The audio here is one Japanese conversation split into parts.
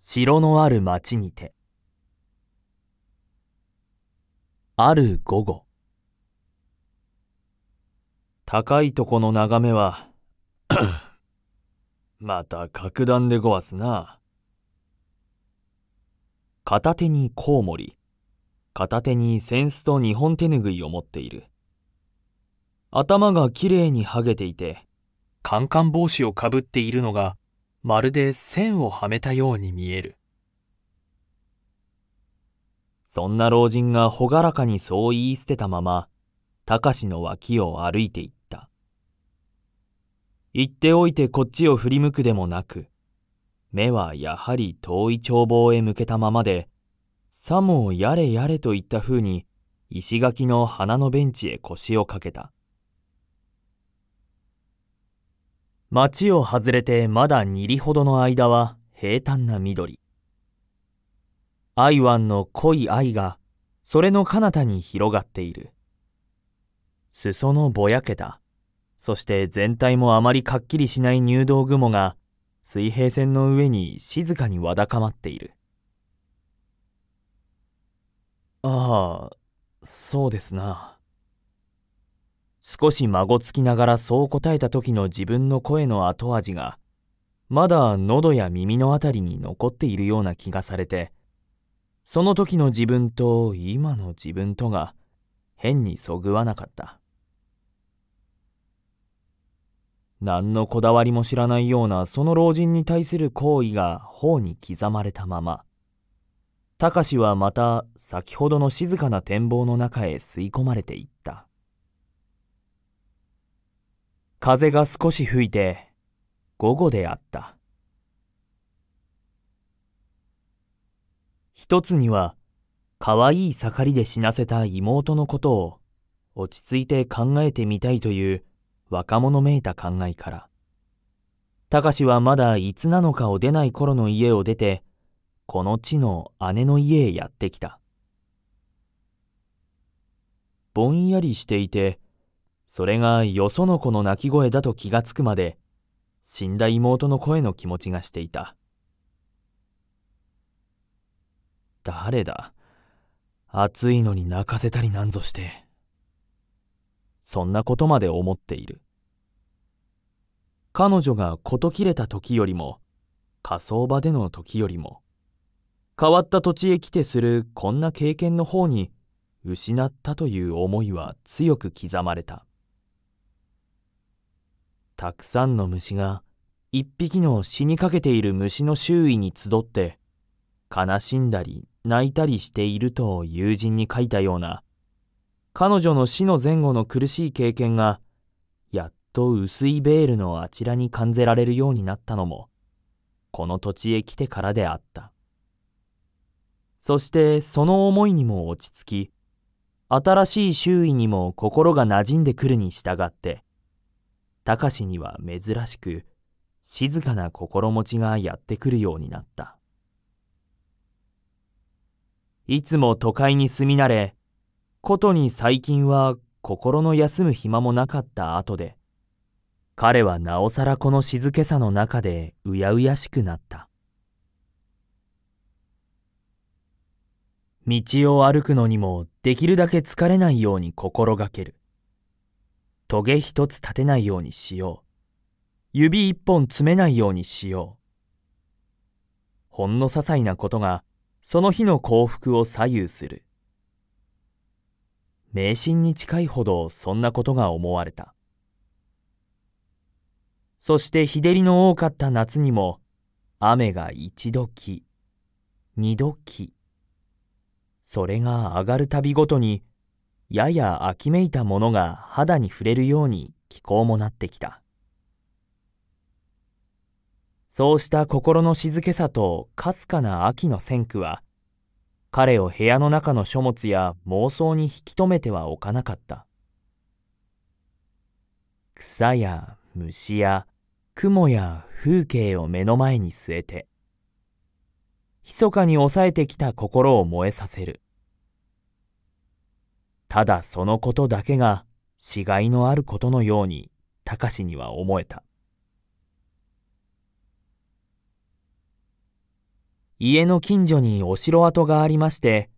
城のある町にて。ある午後。高いとこの眺めは また格段でごわすな。片手にコウモリ、片手に扇子と日本手ぬぐいを持っている。頭がきれいにはげていて、カンカン帽子をかぶっているのがまるで線をはめたように見える。そんな老人が朗らかにそう言い捨てたまま、隆の脇を歩いていった。言っておいてこっちを振り向くでもなく、目はやはり遠い眺望へ向けたままで、さもやれやれといったふうに石垣の花のベンチへ腰をかけた。町を外れてまだ2里ほどの間は平坦な緑。愛湾の濃い愛が、それの彼方に広がっている。裾のぼやけた、そして全体もあまりかっきりしない入道雲が、水平線の上に静かにわだかまっている。ああ、そうですな。少し孫つきながらそう答えた時の自分の声の後味が、まだ喉や耳のあたりに残っているような気がされて、その時の自分と今の自分とが変にそぐわなかった。何のこだわりも知らないようなその老人に対する行為が頬に刻まれたまま、隆はまた先ほどの静かな展望の中へ吸い込まれていった。風が少し吹いて午後であった一つには可愛い盛りで死なせた妹のことを落ち着いて考えてみたいという若者めいた考えから。たかしはまだいつなのかを出ない頃の家を出て、この地の姉の家へやってきた。ぼんやりしていて、それがよその子の泣き声だと気がつくまで、死んだ妹の声の気持ちがしていた。誰だ暑いのに泣かせたりなんぞして。そんなことまで思っている。彼女が事切れた時よりも、火葬場での時よりも、変わった土地へ来てするこんな経験の方に失ったという思いは強く刻まれた。たくさんの虫が一匹の死にかけている虫の周囲に集って悲しんだり泣いたりしていると友人に書いたような彼女の死の前後の苦しい経験がやっと薄いベールのあちらに感じられるようになったのもこの土地へ来てからであったそしてその思いにも落ち着き新しい周囲にも心が馴染んでくるに従ってかしには珍しく静かな心持ちがやってくるようになった。いつも都会に住み慣れ、ことに最近は心の休む暇もなかった後で、彼はなおさらこの静けさの中でうやうやしくなった。道を歩くのにもできるだけ疲れないように心がける。トゲ一つ立てないようにしよう。指一本詰めないようにしよう。ほんの些細なことが、その日の幸福を左右する。迷信に近いほどそんなことが思われた。そして日照りの多かった夏にも、雨が一度き、二度き、それが上がるたびごとにやや秋めいたものが肌に触れるように気候もなってきた。そうした心の静けさとかすかな秋の線句は、彼を部屋の中の書物や妄想に引き止めてはおかなかった。草や虫や雲や風景を目の前に据えて、密かに抑えてきた心を燃えさせる。ただそのことだけが、死骸いのあることのように、高志には思えた。家の近所にお城跡がありまして、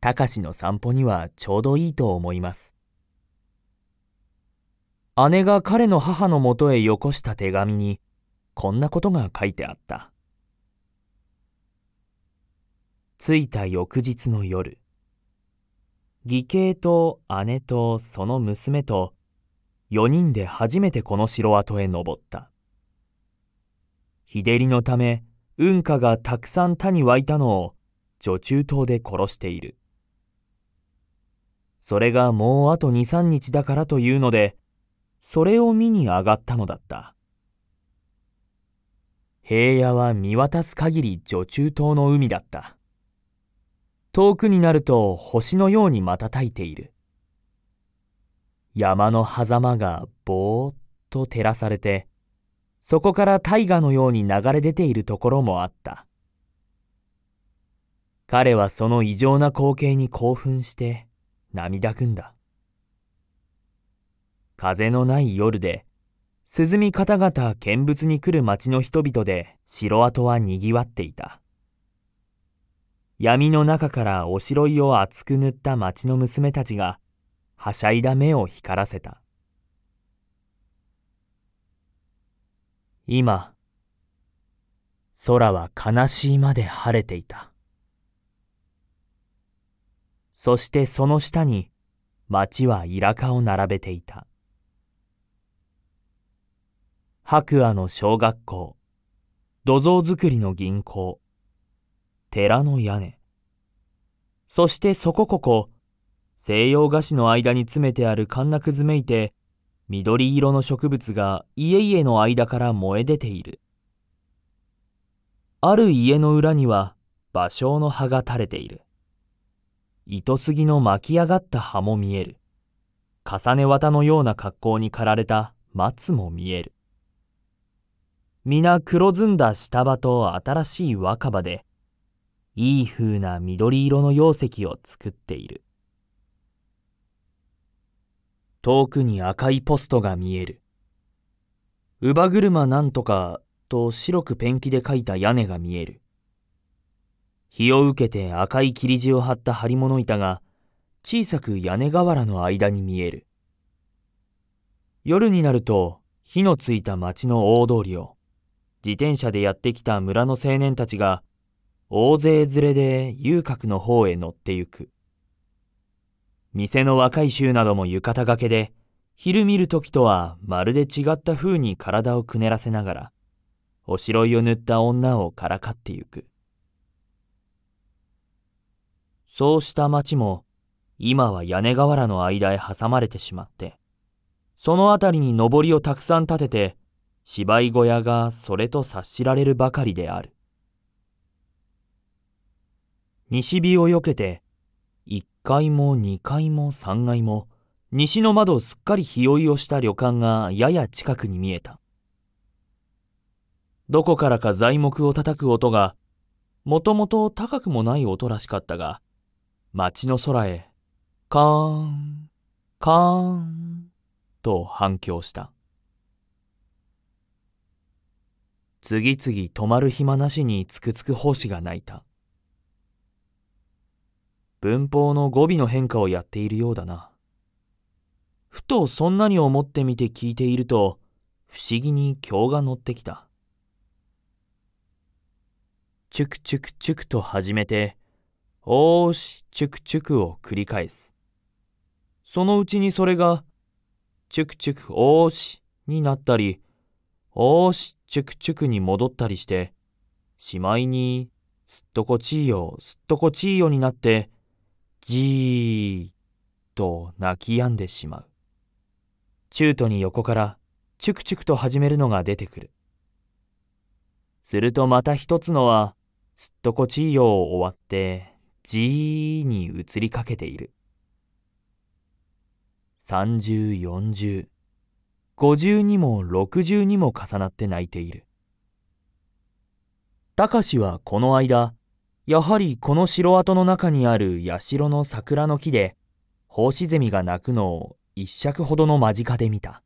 高志の散歩にはちょうどいいと思います。姉が彼の母のもとへよこした手紙に、こんなことが書いてあった。着いた翌日の夜、義兄と姉とその娘と4人で初めてこの城跡へ登った。日照りのため運河がたくさん他に湧いたのを女中島で殺している。それがもうあと2、3日だからというので、それを見に上がったのだった。平野は見渡す限り女中島の海だった。遠くになると星のように瞬いている。山の狭間がぼーっと照らされて、そこから大河のように流れ出ているところもあった。彼はその異常な光景に興奮して涙ぐんだ。風のない夜で、涼み方々見物に来る町の人々で城跡は賑わっていた。闇の中からおしろいを厚く塗った町の娘たちが、はしゃいだ目を光らせた。今、空は悲しいまで晴れていた。そしてその下に町はイラカを並べていた。白亜の小学校、土蔵造りの銀行、寺の屋根。そしてそこここ、西洋菓子の間に詰めてあるカンナクめいて、緑色の植物が家々の間から燃え出ている。ある家の裏には、芭蕉の葉が垂れている。糸杉の巻き上がった葉も見える。重ね綿のような格好に駆られた松も見える。皆黒ずんだ下葉と新しい若葉で、いい風な緑色の溶石を作っている。遠くに赤いポストが見える。乳母車なんとかと白くペンキで描いた屋根が見える。日を受けて赤い切り地を張った張り物板が小さく屋根瓦の間に見える。夜になると火のついた町の大通りを自転車でやってきた村の青年たちが大勢連れで遊郭の方へ乗ってゆく。店の若い衆なども浴衣がけで、昼見る時とはまるで違った風に体をくねらせながら、おしろいを塗った女をからかってゆく。そうした町も、今は屋根瓦の間へ挟まれてしまって、その辺りに上りをたくさん立てて、芝居小屋がそれと察しられるばかりである。西日をよけて、1階も2階も3階も、西の窓すっかり日酔いをした旅館がやや近くに見えた。どこからか材木を叩く音が、もともと高くもない音らしかったが、街の空へ、カーン、カーン、と反響した。次々止まる暇なしにつくつく胞子が鳴いた。文法の語尾の変化をやっているようだな。ふとそんなに思ってみて聞いていると、不思議に今日が乗ってきた。チュクチュクチュクと始めて、おーし、チュクチュクを繰り返す。そのうちにそれが、チュクチュクおーしになったり、おーし、チュクチュクに戻ったりして、しまいに、すっとこちいよ、すっとこちいよになって、じーっと泣き止んでしまう。中途に横から、チュクチュクと始めるのが出てくる。するとまた一つのは、すっとこちいよを終わって、じーに移りかけている。三十、四十、五十にも六十にも重なって泣いている。たかしはこの間、やはりこの城跡の中にある社の桜の木で、ホウシゼミが鳴くのを一尺ほどの間近で見た。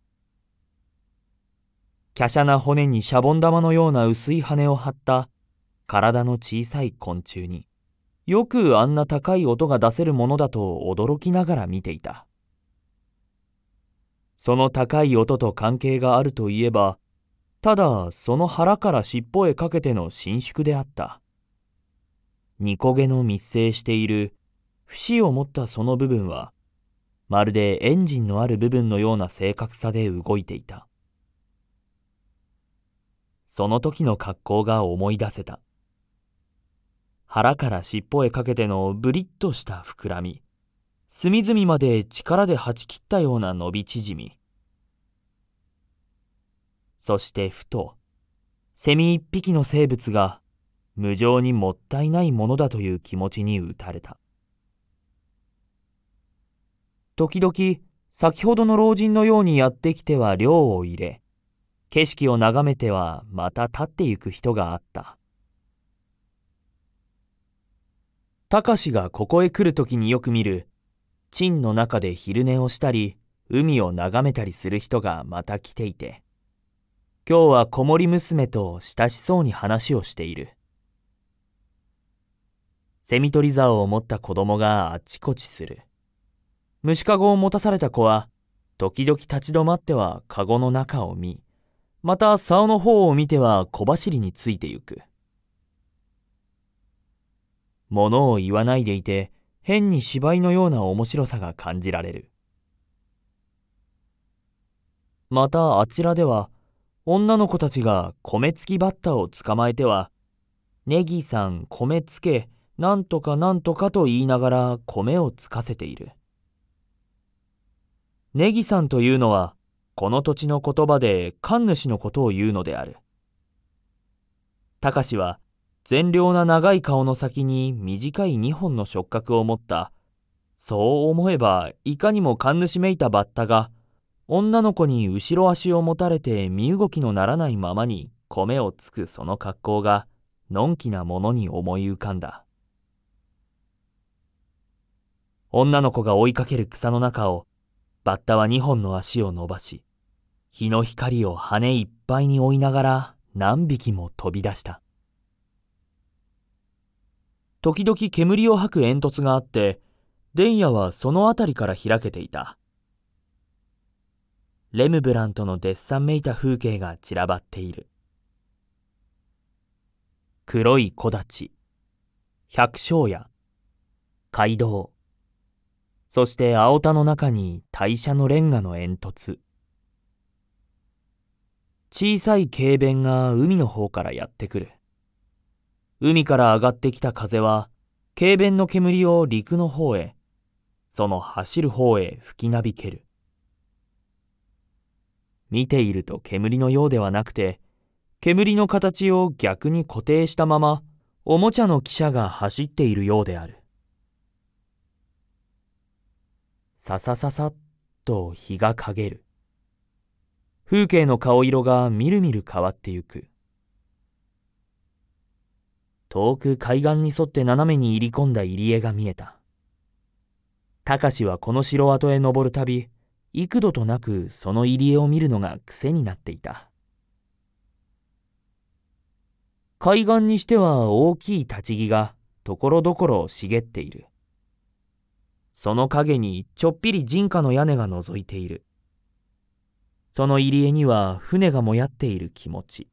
華奢な骨にシャボン玉のような薄い羽を張った体の小さい昆虫に、よくあんな高い音が出せるものだと驚きながら見ていた。その高い音と関係があるといえば、ただその腹から尻尾へかけての伸縮であった。煮焦げの密生している節を持ったその部分は、まるでエンジンのある部分のような正確さで動いていた。その時の格好が思い出せた。腹から尻尾へかけてのブリッとした膨らみ、隅々まで力ではち切ったような伸び縮み。そしてふと、セミ一匹の生物が無情にもったいないものだという気持ちに打たれた。時々、先ほどの老人のようにやってきては寮を入れ、景色を眺めてはまた立ってゆく人があった。たかしがここへ来るときによく見る、陳の中で昼寝をしたり、海を眺めたりする人がまた来ていて、今日は子守娘と親しそうに話をしている。セミ取り竿を持った子供があちこちする。虫かごを持たされた子は、時々立ち止まってはかごの中を見、また竿の方を見ては小走りについてゆく。物を言わないでいて、変に芝居のような面白さが感じられる。またあちらでは、女の子たちが米付きバッタを捕まえては、ネギさん米つけ、なんとかなんとかと言いながら米をつかせている。ネギさんというのは、この土地の言葉で神主のことを言うのである。たかしは、善良な長い顔の先に短い2本の触覚を持った、そう思えばいかにも神主めいたバッタが、女の子に後ろ足を持たれて身動きのならないままに米をつくその格好が、のんきなものに思い浮かんだ。女の子が追いかける草の中を、バッタは2本の足を伸ばし、日の光を羽いっぱいに追いながら何匹も飛び出した。時々煙を吐く煙突があって、電野はその辺りから開けていた。レムブラントのデッサンめいた風景が散らばっている。黒い木立、百姓や、街道、そして青田の中に大社のレンガの煙突。小さい軽便が海の方からやってくる。海から上がってきた風は、軽便の煙を陸の方へ、その走る方へ吹きなびける。見ていると煙のようではなくて、煙の形を逆に固定したまま、おもちゃの汽車が走っているようである。ささささっと日が陰る。風景の顔色がみるみる変わってゆく。遠く海岸に沿って斜めに入り込んだ入り江が見えた。高志はこの城跡へ登るたび、幾度となくその入り江を見るのが癖になっていた。海岸にしては大きい立ち木がところどころ茂っている。その影にちょっぴり人家の屋根が覗いている。その入り江には船がもやっている気持ち。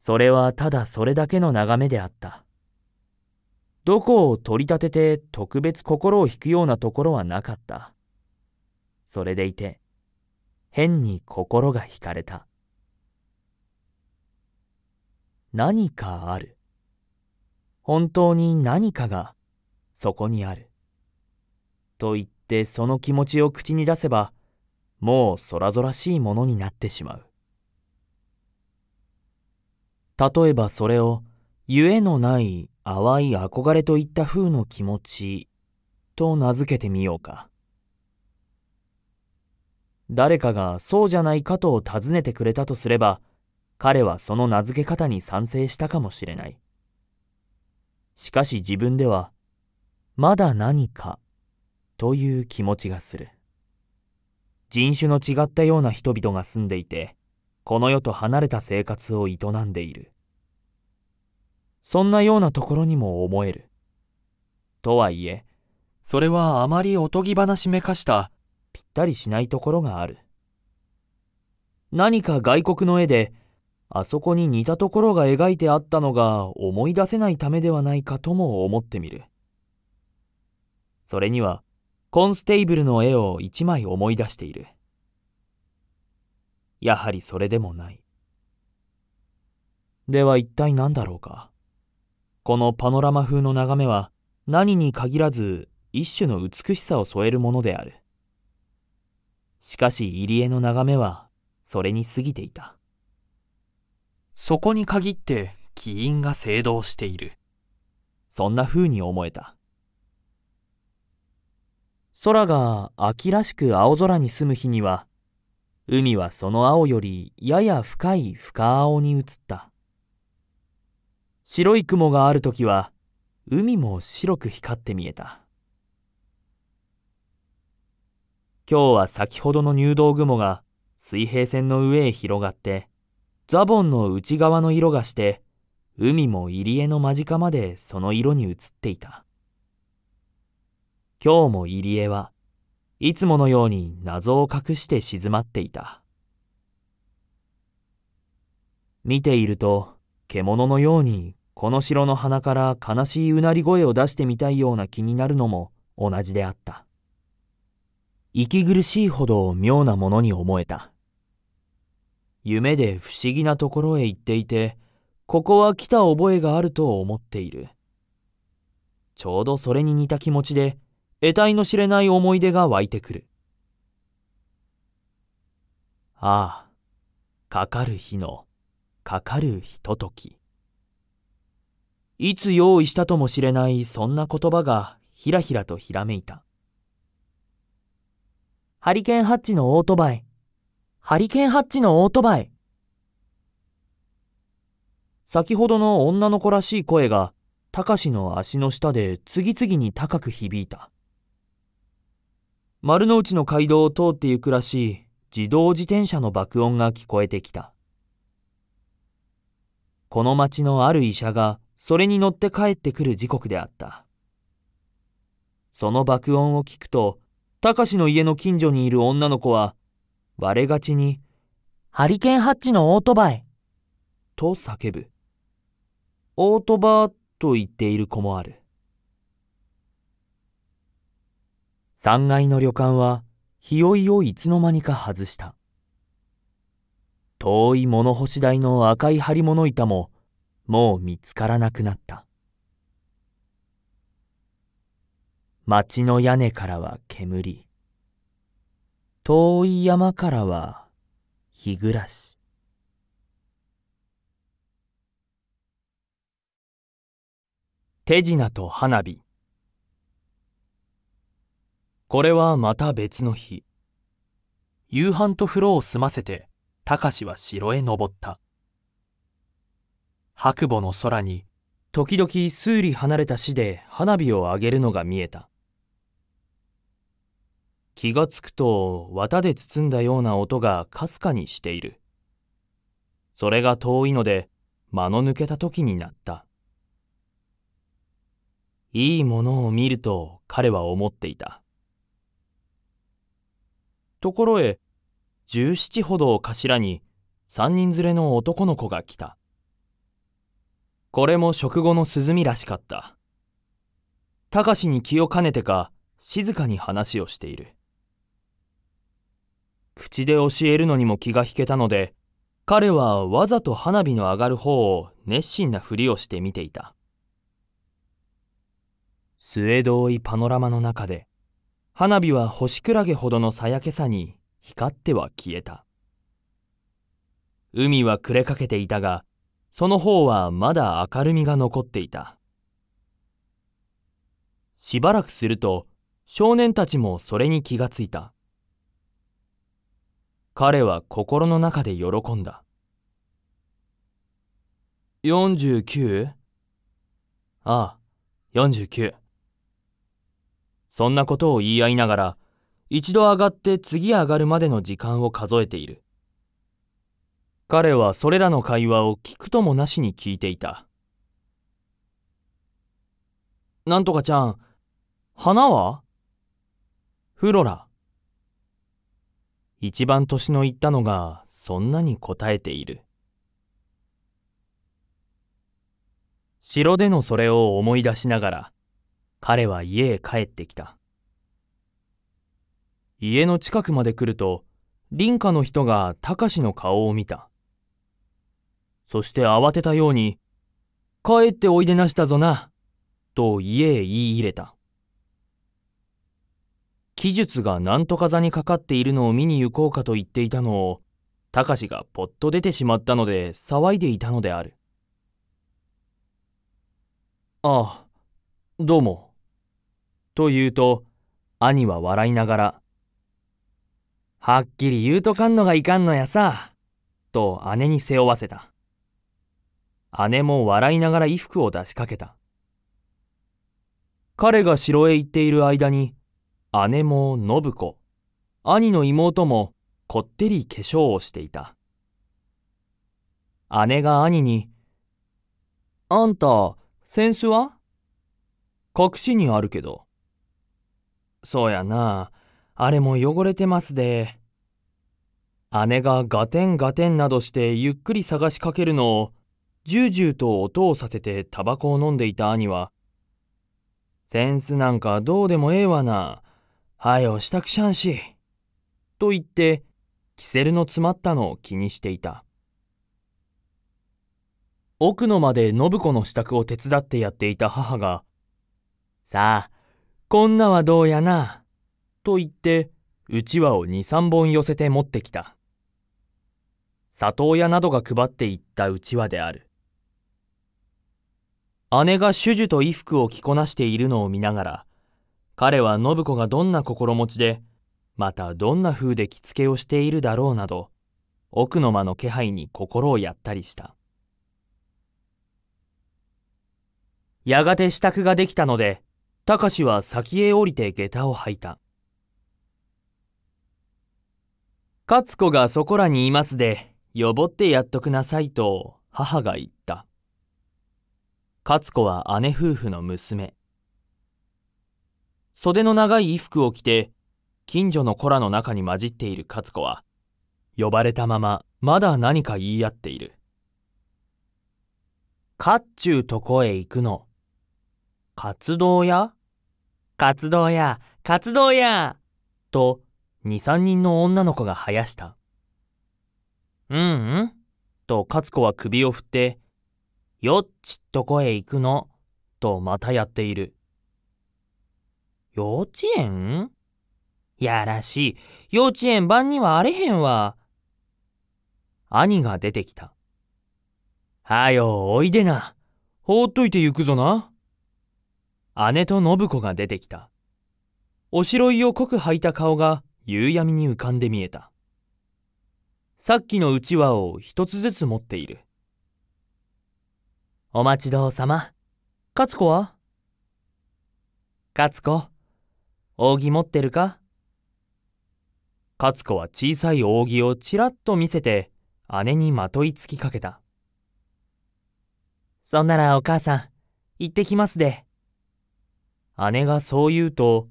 それはただそれだけの眺めであった。どこを取り立てて特別心を引くようなところはなかった。それでいて、変に心が惹かれた。何かある。本当に何かがそこにある。と言ってその気持ちを口に出せば、もうそらぞらしいものになってしまう。例えばそれを、ゆえのない淡い憧れといった風の気持ち、と名付けてみようか。誰かがそうじゃないかと尋ねてくれたとすれば、彼はその名付け方に賛成したかもしれない。しかし自分ではまだ何かという気持ちがする人種の違ったような人々が住んでいてこの世と離れた生活を営んでいるそんなようなところにも思えるとはいえそれはあまりおとぎ話めかしたぴったりしないところがある何か外国の絵であそこに似たところが描いてあったのが思い出せないためではないかとも思ってみるそれには、コンステイブルの絵を一枚思い出している。やはりそれでもない。では一体何だろうか。このパノラマ風の眺めは何に限らず一種の美しさを添えるものである。しかし入り江の眺めはそれに過ぎていた。そこに限って起因が制動している。そんな風に思えた。空が秋らしく青空に住む日には、海はその青よりやや深い深青に映った。白い雲がある時は、海も白く光って見えた。今日は先ほどの入道雲が水平線の上へ広がって、ザボンの内側の色がして、海も入り江の間近までその色に映っていた。今日も入江はいつものように謎を隠して静まっていた。見ていると獣のようにこの城の鼻から悲しいうなり声を出してみたいような気になるのも同じであった。息苦しいほど妙なものに思えた。夢で不思議なところへ行っていて、ここは来た覚えがあると思っている。ちょうどそれに似た気持ちで、得体の知れない思い出が湧いてくる。ああ、かかる日の、かかるひととき。いつ用意したとも知れないそんな言葉がひらひらとひらめいた。ハリケーンハッチのオートバイ。ハリケーンハッチのオートバイ。先ほどの女の子らしい声が、たかしの足の下で次々に高く響いた。丸の内の街道を通ってゆくらしい自動自転車の爆音が聞こえてきた。この町のある医者がそれに乗って帰ってくる時刻であった。その爆音を聞くと、たかしの家の近所にいる女の子は、割れがちに、ハリケーンハッチのオートバイと叫ぶ。オートバーと言っている子もある。3階の旅館は、日酔いをいつの間にか外した。遠い物干し台の赤い張り物板も、もう見つからなくなった。町の屋根からは煙。遠い山からは日暮らし。手品と花火。これはまた別の日夕飯と風呂を済ませてかしは城へ登った白母の空に時々数里離れた市で花火を上げるのが見えた気がつくと綿で包んだような音がかすかにしているそれが遠いので間の抜けた時になったいいものを見ると彼は思っていたところへ、十七ほどを頭に、三人連れの男の子が来た。これも食後の涼みらしかった。たかしに気を兼ねてか、静かに話をしている。口で教えるのにも気が引けたので、彼はわざと花火の上がる方を熱心なふりをして見ていた。末遠いパノラマの中で、花火は星クラゲほどのさやけさに光っては消えた。海は暮れかけていたが、その方はまだ明るみが残っていた。しばらくすると、少年たちもそれに気がついた。彼は心の中で喜んだ。49? ああ、49。そんなことを言い合いながら、一度上がって次上がるまでの時間を数えている。彼はそれらの会話を聞くともなしに聞いていた。なんとかちゃん、花はフロラ。一番年の言ったのがそんなに答えている。城でのそれを思い出しながら、彼は家へ帰ってきた。家の近くまで来ると、林家の人が隆の顔を見た。そして慌てたように、帰っておいでなしたぞな、と家へ言い入れた。記述がなんとか座にかかっているのを見に行こうかと言っていたのを、隆がぽっと出てしまったので騒いでいたのである。ああ、どうも。と言うと兄は笑いながら「はっきり言うとかんのがいかんのやさ」と姉に背負わせた姉も笑いながら衣服を出しかけた彼が城へ行っている間に姉も信子兄の妹もこってり化粧をしていた姉が兄に「あんた扇子は隠しにあるけどそうやな。あれも汚れてますで。姉がガテンガテンなどしてゆっくり探しかけるのを、じゅうじゅうと音をさせてタバコを飲んでいた兄は、センスなんかどうでもええわな。はよしたくしゃんし。と言って、キセルの詰まったのを気にしていた。奥の間で信子の支度を手伝ってやっていた母が、さあ、こんなはどうやな」と言ってうちわを23本寄せて持ってきた里親などが配っていったうちわである姉が手術と衣服を着こなしているのを見ながら彼は信子がどんな心持ちでまたどんな風で着付けをしているだろうなど奥の間の気配に心をやったりしたやがて支度ができたのでかしは先へ降りて下駄を履いた。勝子がそこらにいますで、よぼってやっとくなさいと母が言った。勝子は姉夫婦の娘。袖の長い衣服を着て、近所の子らの中に混じっている勝子は、呼ばれたまままだ何か言い合っている。かっちゅうとこへ行くの。活動や活動や活動やと23人の女の子が生やしたうんうんと勝子は首を振ってよっちっとこへ行くのとまたやっている幼稚園やらしい幼稚園版にはあれへんわ兄が出てきたはよおいでな放っといて行くぞな。姉と信子が出てきた。おしろいを濃く履いた顔が夕闇に浮かんで見えた。さっきのうちわを一つずつ持っている。お待ちどうさま。勝子は勝子、扇持ってるか勝子は小さい扇をちらっと見せて姉にまといつきかけた。そんならお母さん、行ってきますで。姉がそう言うと、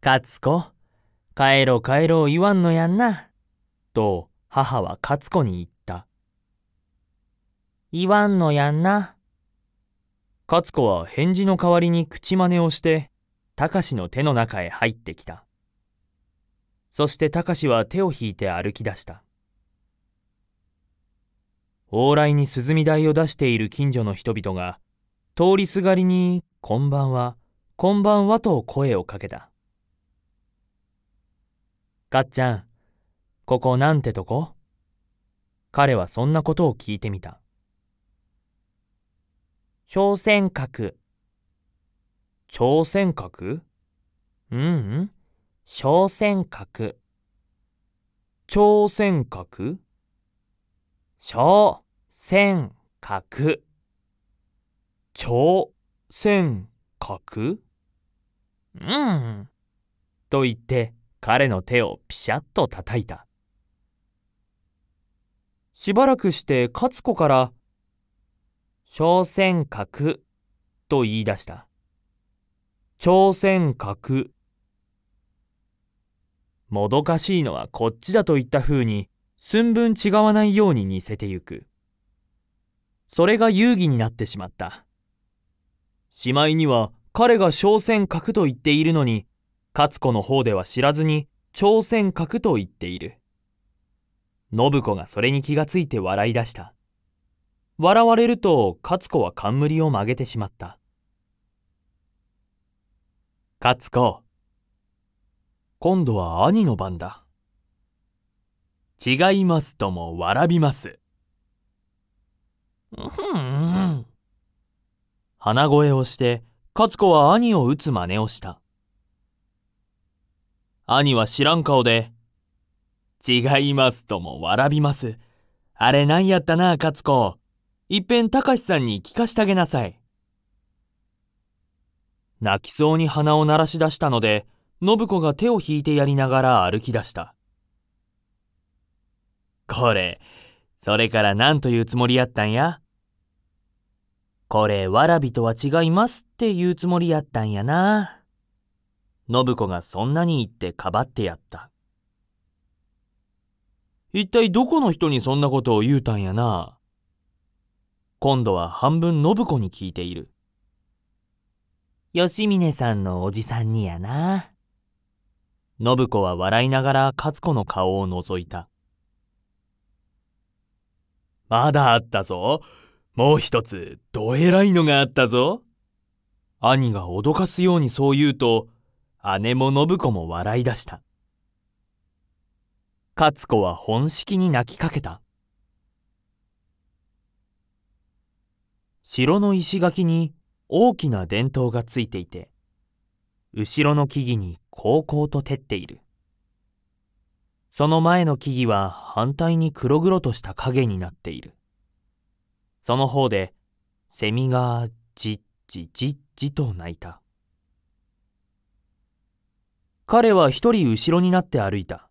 勝子、帰ろ帰ろ言わんのやんな、と母は勝子に言った。言わんのやんな。勝子は返事の代わりに口真似をして、隆の手の中へ入ってきた。そして隆は手を引いて歩き出した。往来に涼み台を出している近所の人々が、通りすがりに、こんばんは、こんばんはと声をかけた。かっちゃん、ここなんてとこ彼はそんなことを聞いてみた。朝鮮閣。朝鮮閣うん、うん、朝鮮閣。朝鮮閣朝鮮閣。朝鮮核うん。と言って彼の手をピシャッと叩いた。しばらくして勝子から「朝鮮閣」と言い出した。朝鮮核。もどかしいのはこっちだといった風に寸分違わないように似せてゆく。それが遊戯になってしまった。しまいには彼が小仙閣と言っているのに、勝子の方では知らずに朝鮮閣と言っている。信子がそれに気がついて笑い出した。笑われると勝子は冠を曲げてしまった。勝子、今度は兄の番だ。違いますとも笑びます。ん。鼻声をして、勝子は兄を撃つ真似をした。兄は知らん顔で、違いますとも笑びます。あれ何やったな、勝子。いっぺん高志さんに聞かしてあげなさい。泣きそうに鼻を鳴らし出したので、信子が手を引いてやりながら歩き出した。これ、それから何というつもりやったんやこれわらびとは違いますって言うつもりやったんやな。信子がそんなに言ってかばってやった。一体どこの人にそんなことを言うたんやな。今度は半分信子に聞いている。吉峰さんのおじさんにやな。信子は笑いながら勝子の顔を覗いた。まだあったぞ。もう一つどえらいのがあったぞ。兄が脅かすようにそう言うと姉も信子も笑い出した勝子は本式に泣きかけた城の石垣に大きな伝統がついていて後ろの木々にこうと照っているその前の木々は反対に黒々とした影になっているその方で、セミがじっじじっじと鳴いた。彼は一人後ろになって歩いた。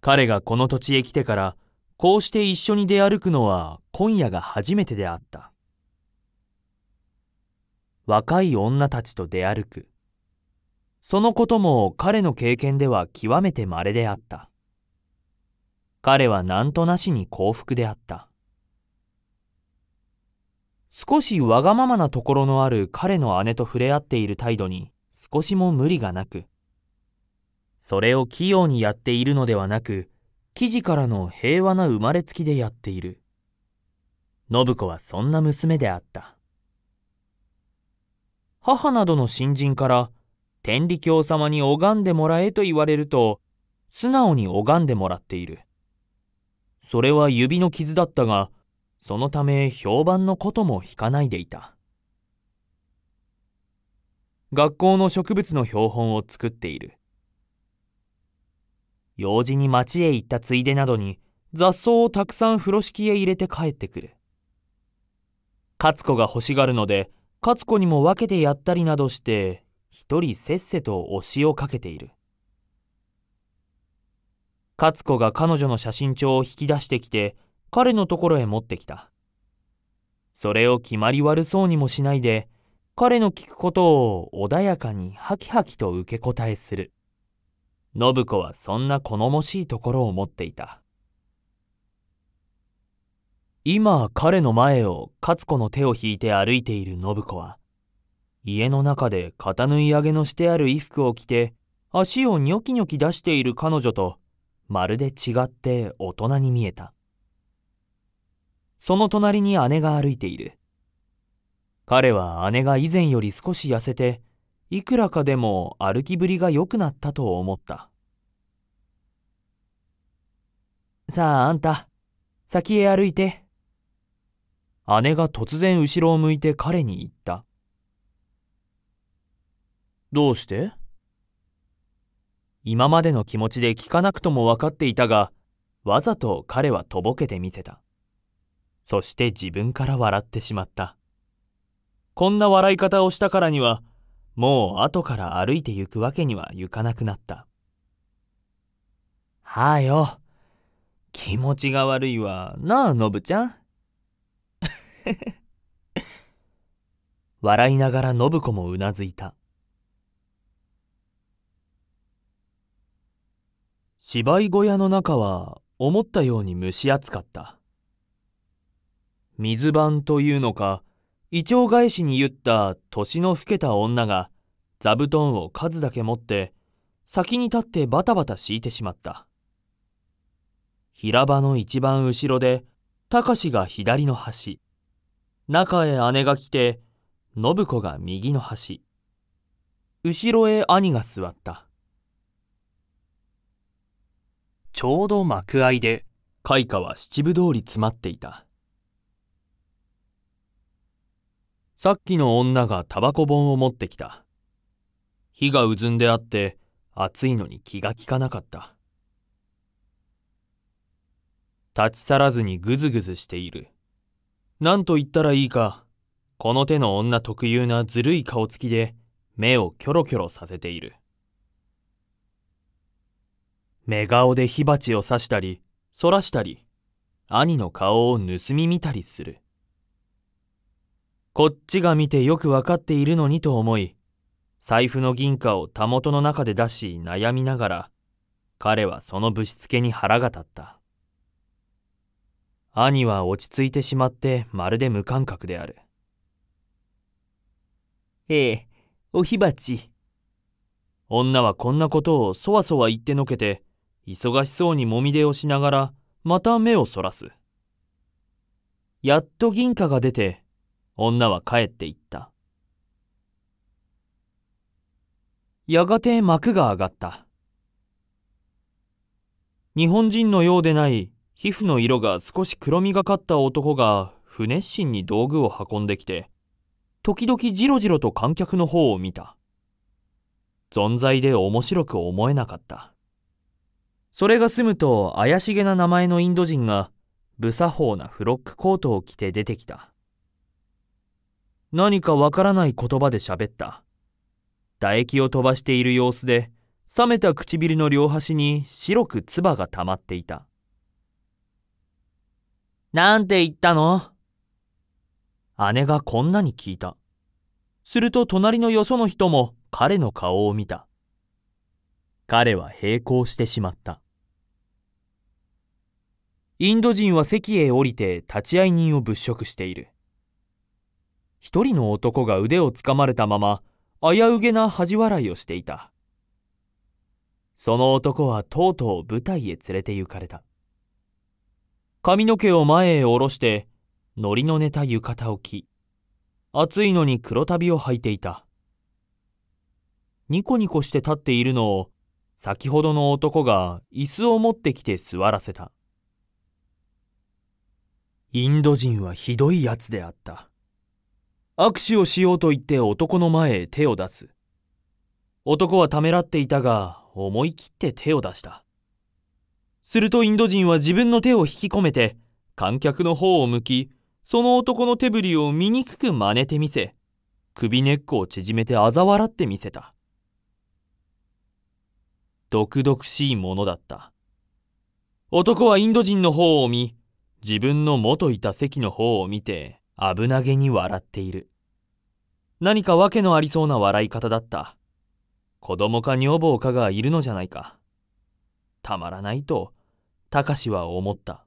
彼がこの土地へ来てから、こうして一緒に出歩くのは今夜が初めてであった。若い女たちと出歩く。そのことも彼の経験では極めて稀であった。彼は何となしに幸福であった。少しわがままなところのある彼の姉と触れ合っている態度に少しも無理がなく、それを器用にやっているのではなく、記事からの平和な生まれつきでやっている。信子はそんな娘であった。母などの新人から、天理教様に拝んでもらえと言われると、素直に拝んでもらっている。それは指の傷だったが、そのため評判のことも引かないでいた学校の植物の標本を作っている用事に町へ行ったついでなどに雑草をたくさん風呂敷へ入れて帰ってくる勝子が欲しがるので勝子にも分けてやったりなどして一人せっせと推しをかけている勝子が彼女の写真帳を引き出してきて彼のところへ持ってきた。それを決まり悪そうにもしないで、彼の聞くことを穏やかにハキハキと受け答えする。信子はそんな好もしいところを持っていた。今彼の前を勝子の手を引いて歩いている信子は、家の中で肩縫い上げのしてある衣服を着て、足をニョキニョキ出している彼女と、まるで違って大人に見えた。その隣に姉が歩いている。彼は姉が以前より少し痩せて、いくらかでも歩きぶりが良くなったと思った。さああんた、先へ歩いて。姉が突然後ろを向いて彼に言った。どうして今までの気持ちで聞かなくとも分かっていたが、わざと彼はとぼけてみせた。そして自分から笑ってしまった。こんな笑い方をしたからには、もう後から歩いて行くわけにはいかなくなった。はあよ。気持ちが悪いわなあ、のぶちゃん。笑いながら信子もうなずいた。芝居小屋の中は思ったように蒸し暑かった。水盤というのか、胃腸返しに言った年の老けた女が、座布団を数だけ持って、先に立ってバタバタ敷いてしまった。平場の一番後ろで、高志が左の端。中へ姉が来て、信子が右の端。後ろへ兄が座った。ちょうど幕合で、開花は七分通り詰まっていた。さっきの女がタバコ本を持ってきた。火がうずんであって暑いのに気が利かなかった。立ち去らずにぐずぐずしている。何と言ったらいいか、この手の女特有なずるい顔つきで目をキョロキョロさせている。目顔で火鉢を刺したり、そらしたり、兄の顔を盗み見たりする。こっちが見てよくわかっているのにと思い、財布の銀貨をたもとの中で出し悩みながら、彼はそのぶしつけに腹が立った。兄は落ち着いてしまってまるで無感覚である。ええ、お火鉢。女はこんなことをそわそわ言ってのけて、忙しそうにもみ出をしながら、また目をそらす。やっと銀貨が出て、女は帰っていった。やがて幕が上がった。日本人のようでない皮膚の色が少し黒みがかった男が不熱心に道具を運んできて、時々じろじろと観客の方を見た。存在で面白く思えなかった。それが済むと怪しげな名前のインド人が、無作法なフロックコートを着て出てきた。何かわからない言葉で喋った。唾液を飛ばしている様子で、冷めた唇の両端に白く唾が溜まっていた。なんて言ったの姉がこんなに聞いた。すると隣のよその人も彼の顔を見た。彼は閉行してしまった。インド人は席へ降りて立ち会い人を物色している。一人の男が腕をつかまれたまま危うげな恥笑いをしていたその男はとうとう舞台へ連れて行かれた髪の毛を前へ下ろしてのりの寝た浴衣を着暑いのに黒旅を履いていたニコニコして立っているのを先ほどの男が椅子を持ってきて座らせたインド人はひどいやつであった握手をしようと言って男の前へ手を出す。男はためらっていたが、思い切って手を出した。するとインド人は自分の手を引き込めて、観客の方を向き、その男の手振りを醜く真似てみせ、首根っこを縮めて嘲笑ってみせた。毒々しいものだった。男はインド人の方を見、自分の元いた席の方を見て、危なげに笑っている。何か訳のありそうな笑い方だった。子供か女房かがいるのじゃないか。たまらないと、たかしは思った。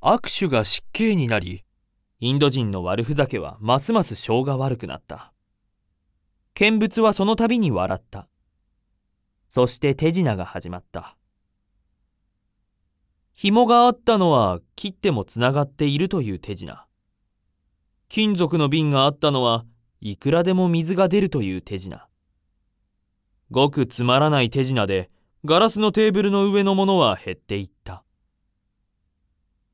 握手が失敬になり、インド人の悪ふざけはますます性が悪くなった。見物はその度に笑った。そして手品が始まった。紐があったのは切ってもつながっているという手品。金属の瓶があったのはいくらでも水が出るという手品。ごくつまらない手品でガラスのテーブルの上のものは減っていった。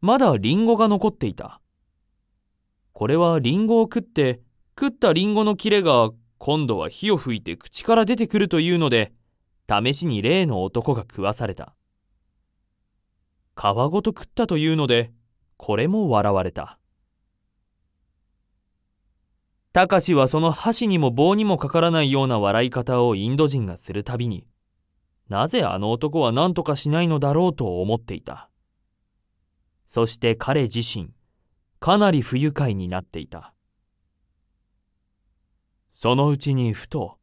まだリンゴが残っていた。これはリンゴを食って食ったリンゴの切れが今度は火を吹いて口から出てくるというので試しに例の男が食わされた。皮ごと食ったというのでこれも笑われたたかしはその箸にも棒にもかからないような笑い方をインド人がするたびになぜあの男は何とかしないのだろうと思っていたそして彼自身かなり不愉快になっていたそのうちにふと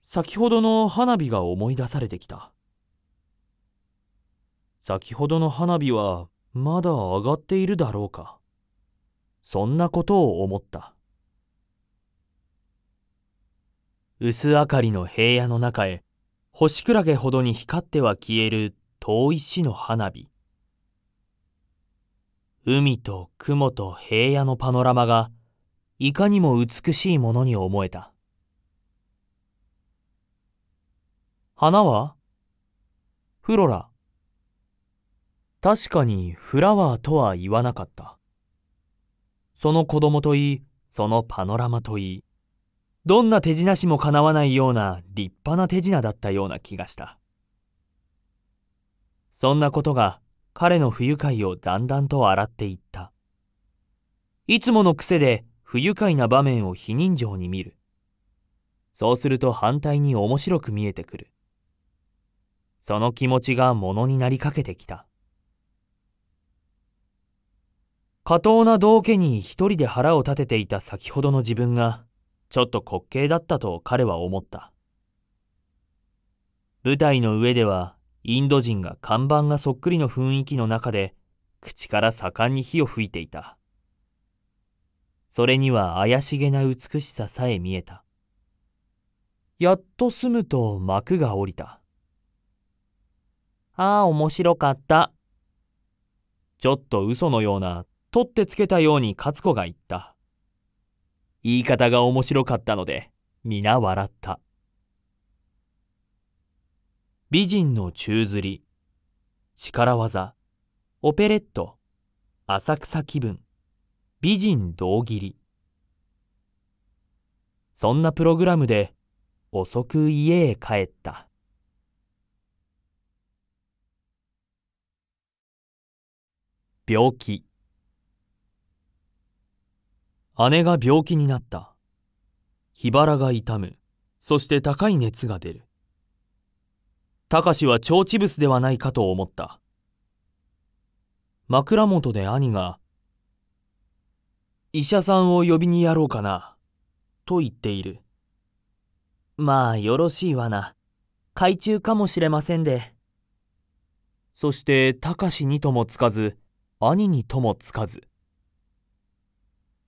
先ほどの花火が思い出されてきた先ほどの花火はまだ上がっているだろうか。そんなことを思った。薄明かりの平野の中へ、星クラゲほどに光っては消える遠い死の花火。海と雲と平野のパノラマが、いかにも美しいものに思えた。花はフロラ。確かにフラワーとは言わなかった。その子供といい、そのパノラマといい、どんな手品師も叶わないような立派な手品だったような気がした。そんなことが彼の不愉快をだんだんと洗っていった。いつもの癖で不愉快な場面を非人情に見る。そうすると反対に面白く見えてくる。その気持ちがものになりかけてきた。過当な道家に一人で腹を立てていた先ほどの自分が、ちょっと滑稽だったと彼は思った。舞台の上では、インド人が看板がそっくりの雰囲気の中で、口から盛んに火を吹いていた。それには怪しげな美しささえ見えた。やっと済むと幕が下りた。ああ、面白かった。ちょっと嘘のような取ってつけたように勝子が言った。言い方が面白かったので、皆笑った。美人の宙吊り、力技、オペレット、浅草気分、美人胴切り。そんなプログラムで遅く家へ帰った。病気。姉が病気になった。日腹が痛む。そして高い熱が出る。たかしは腸チブスではないかと思った。枕元で兄が、医者さんを呼びにやろうかな、と言っている。まあ、よろしいわな。海中かもしれませんで。そして、たかしにともつかず、兄にともつかず、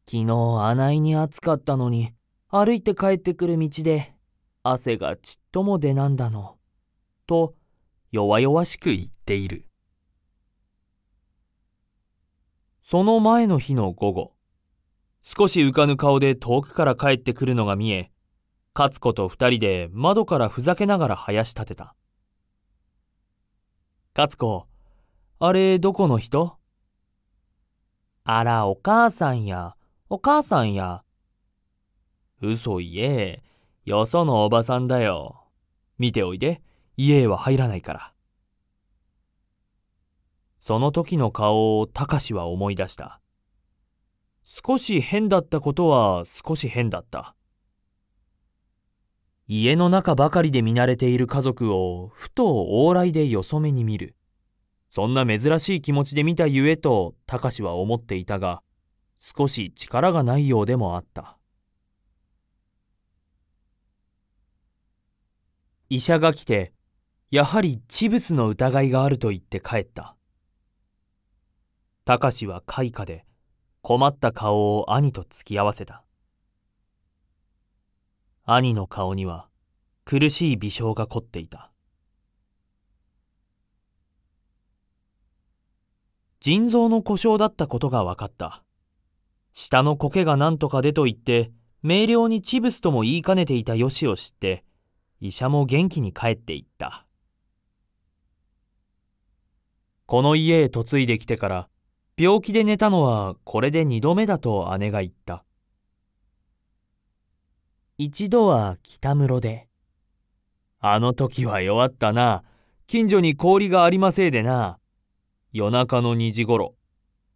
昨日穴井に暑かったのに歩いて帰ってくる道で汗がちっとも出なんだの。と弱々しく言っている。その前の日の午後、少し浮かぬ顔で遠くから帰ってくるのが見え、勝子と二人で窓からふざけながら林立てた。勝子、あれどこの人あらお母さんや、お母さんや。嘘言え。よそのおばさんだよ。見ておいで。家へは入らないから。その時の顔をたかしは思い出した。少し変だったことは少し変だった。家の中ばかりで見慣れている家族をふと往来でよそめに見る。そんな珍しい気持ちで見たゆえと、たかしは思っていたが、少し力がないようでもあった。医者が来て、やはりチブスの疑いがあると言って帰った。貴司は開花で、困った顔を兄と付き合わせた。兄の顔には苦しい微笑が凝っていた。腎臓の故障だったことが分かった。下の苔が何とかでと言って、明瞭にチブスとも言いかねていたよしを知って、医者も元気に帰っていった。この家へ嫁いできてから、病気で寝たのはこれで二度目だと姉が言った。一度は北室で。あの時は弱ったな。近所に氷がありませいでな。夜中の2時ごろ、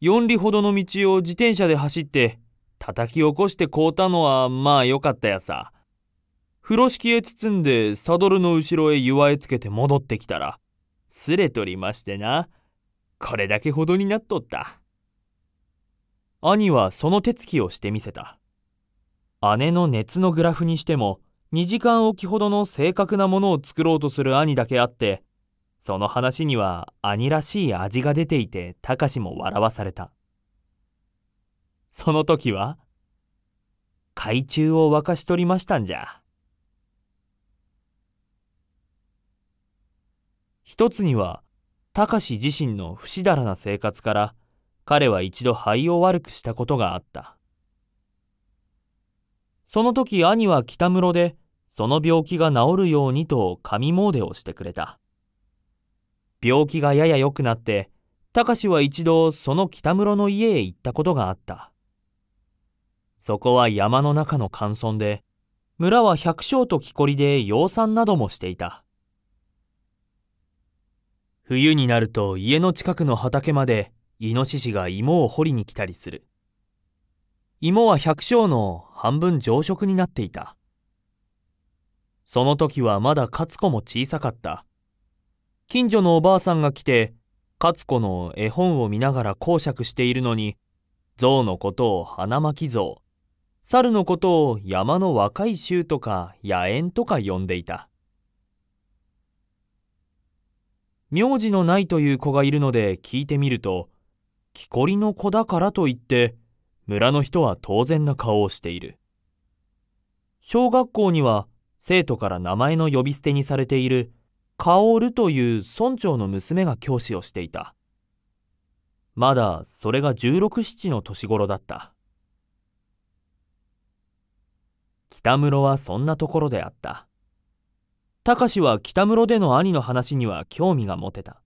4里ほどの道を自転車で走って叩き起こして凍ったのはまあ良かったやさ。風呂敷へ包んでサドルの後ろへ祝いつけて戻ってきたら、すれとりましてな。これだけほどになっとった。兄はその手つきをしてみせた。姉の熱のグラフにしても、2時間おきほどの正確なものを作ろうとする兄だけあって、その話には兄らしい味が出ていて、たかしも笑わされた。その時は、海中を沸かし取りましたんじゃ。一つには、たかし自身の不死だらな生活から、彼は一度肺を悪くしたことがあった。その時兄は北室で、その病気が治るようにと神詣をしてくれた。病気がやや良くなってしは一度その北室の家へ行ったことがあったそこは山の中の寒村で村は百姓と木こりで養蚕などもしていた冬になると家の近くの畑までイノシシが芋を掘りに来たりする芋は百姓の半分常食になっていたその時はまだ勝子も小さかった近所のおばあさんが来て、勝子の絵本を見ながら講釈しているのに、象のことを花巻象、猿のことを山の若い衆とか野猿とか呼んでいた。名字のないという子がいるので聞いてみると、木こりの子だからと言って、村の人は当然な顔をしている。小学校には生徒から名前の呼び捨てにされている薫という村長の娘が教師をしていた。まだそれが十六七の年頃だった。北室はそんなところであった。しは北室での兄の話には興味が持てた。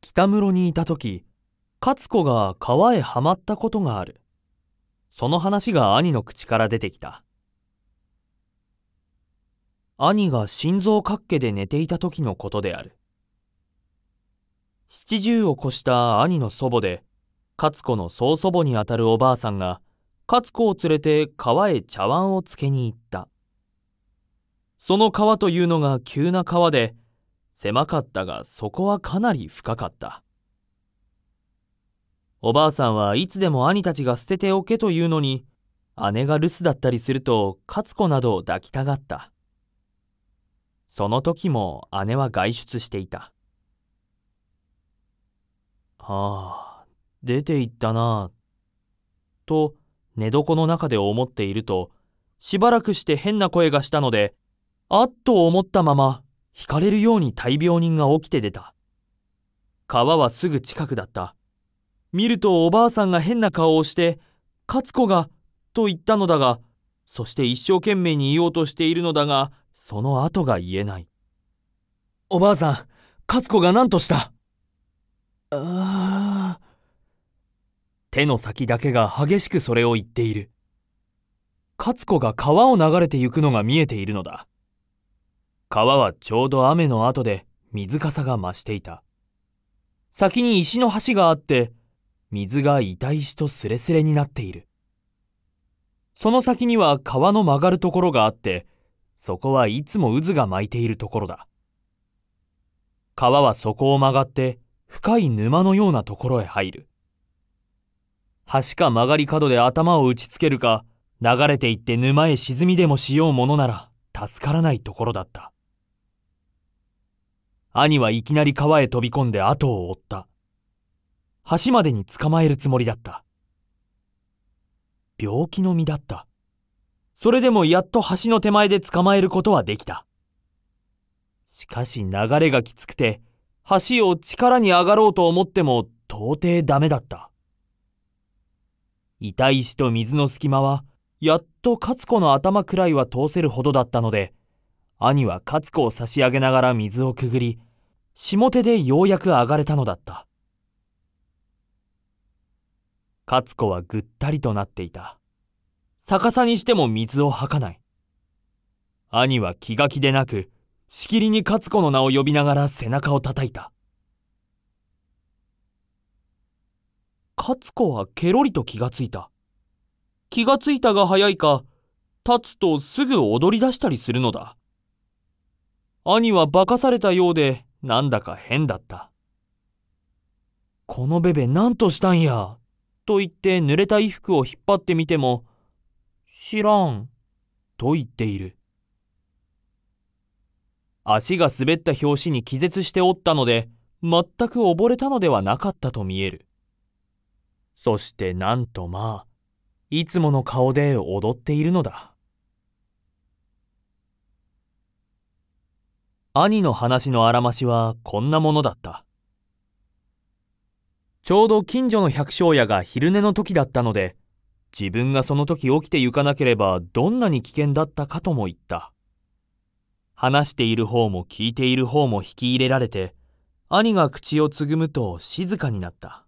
北室にいた時、勝子が川へはまったことがある。その話が兄の口から出てきた。兄が心臓かっけで寝ていた時のことである七十を越した兄の祖母で勝子の曽祖母にあたるおばあさんが勝子を連れて川へ茶碗をつけに行ったその川というのが急な川で狭かったがそこはかなり深かったおばあさんはいつでも兄たちが捨てておけというのに姉が留守だったりすると勝子などを抱きたがったその時も姉は外出していた。はあ、出て行ったなと寝床の中で思っていると、しばらくして変な声がしたので、あっと思ったまま、惹かれるように大病人が起きて出た。川はすぐ近くだった。見るとおばあさんが変な顔をして、勝子が、と言ったのだが、そして一生懸命に言おうとしているのだが、その後が言えない。おばあさん、ツ子が何としたああ。手の先だけが激しくそれを言っている。ツ子が川を流れて行くのが見えているのだ。川はちょうど雨の後で水かさが増していた。先に石の橋があって、水が痛い石とすれすれになっている。その先には川の曲がるところがあって、そこはいつも渦が巻いているところだ。川はそこを曲がって深い沼のようなところへ入る。橋か曲がり角で頭を打ちつけるか、流れていって沼へ沈みでもしようものなら助からないところだった。兄はいきなり川へ飛び込んで後を追った。橋までに捕まえるつもりだった。病気の身だった。それでもやっと橋の手前で捕まえることはできた。しかし流れがきつくて、橋を力に上がろうと思っても到底ダメだった。痛い石と水の隙間は、やっと勝子の頭くらいは通せるほどだったので、兄は勝子を差し上げながら水をくぐり、下手でようやく上がれたのだった。勝子はぐったりとなっていた。逆さにしても水を吐かない。兄は気が気でなく、しきりに勝子の名を呼びながら背中を叩いた。勝子はケロリと気がついた。気がついたが早いか、立つとすぐ踊り出したりするのだ。兄は化かされたようで、なんだか変だった。このベベ何としたんや、と言って濡れた衣服を引っ張ってみても、知らん、と言っている。足が滑った拍子に気絶しておったので、全く溺れたのではなかったと見える。そしてなんとまあ、いつもの顔で踊っているのだ。兄の話のあらましはこんなものだった。ちょうど近所の百姓家が昼寝の時だったので、自分がその時起きて行かなければどんなに危険だったかとも言った。話している方も聞いている方も引き入れられて、兄が口をつぐむと静かになった。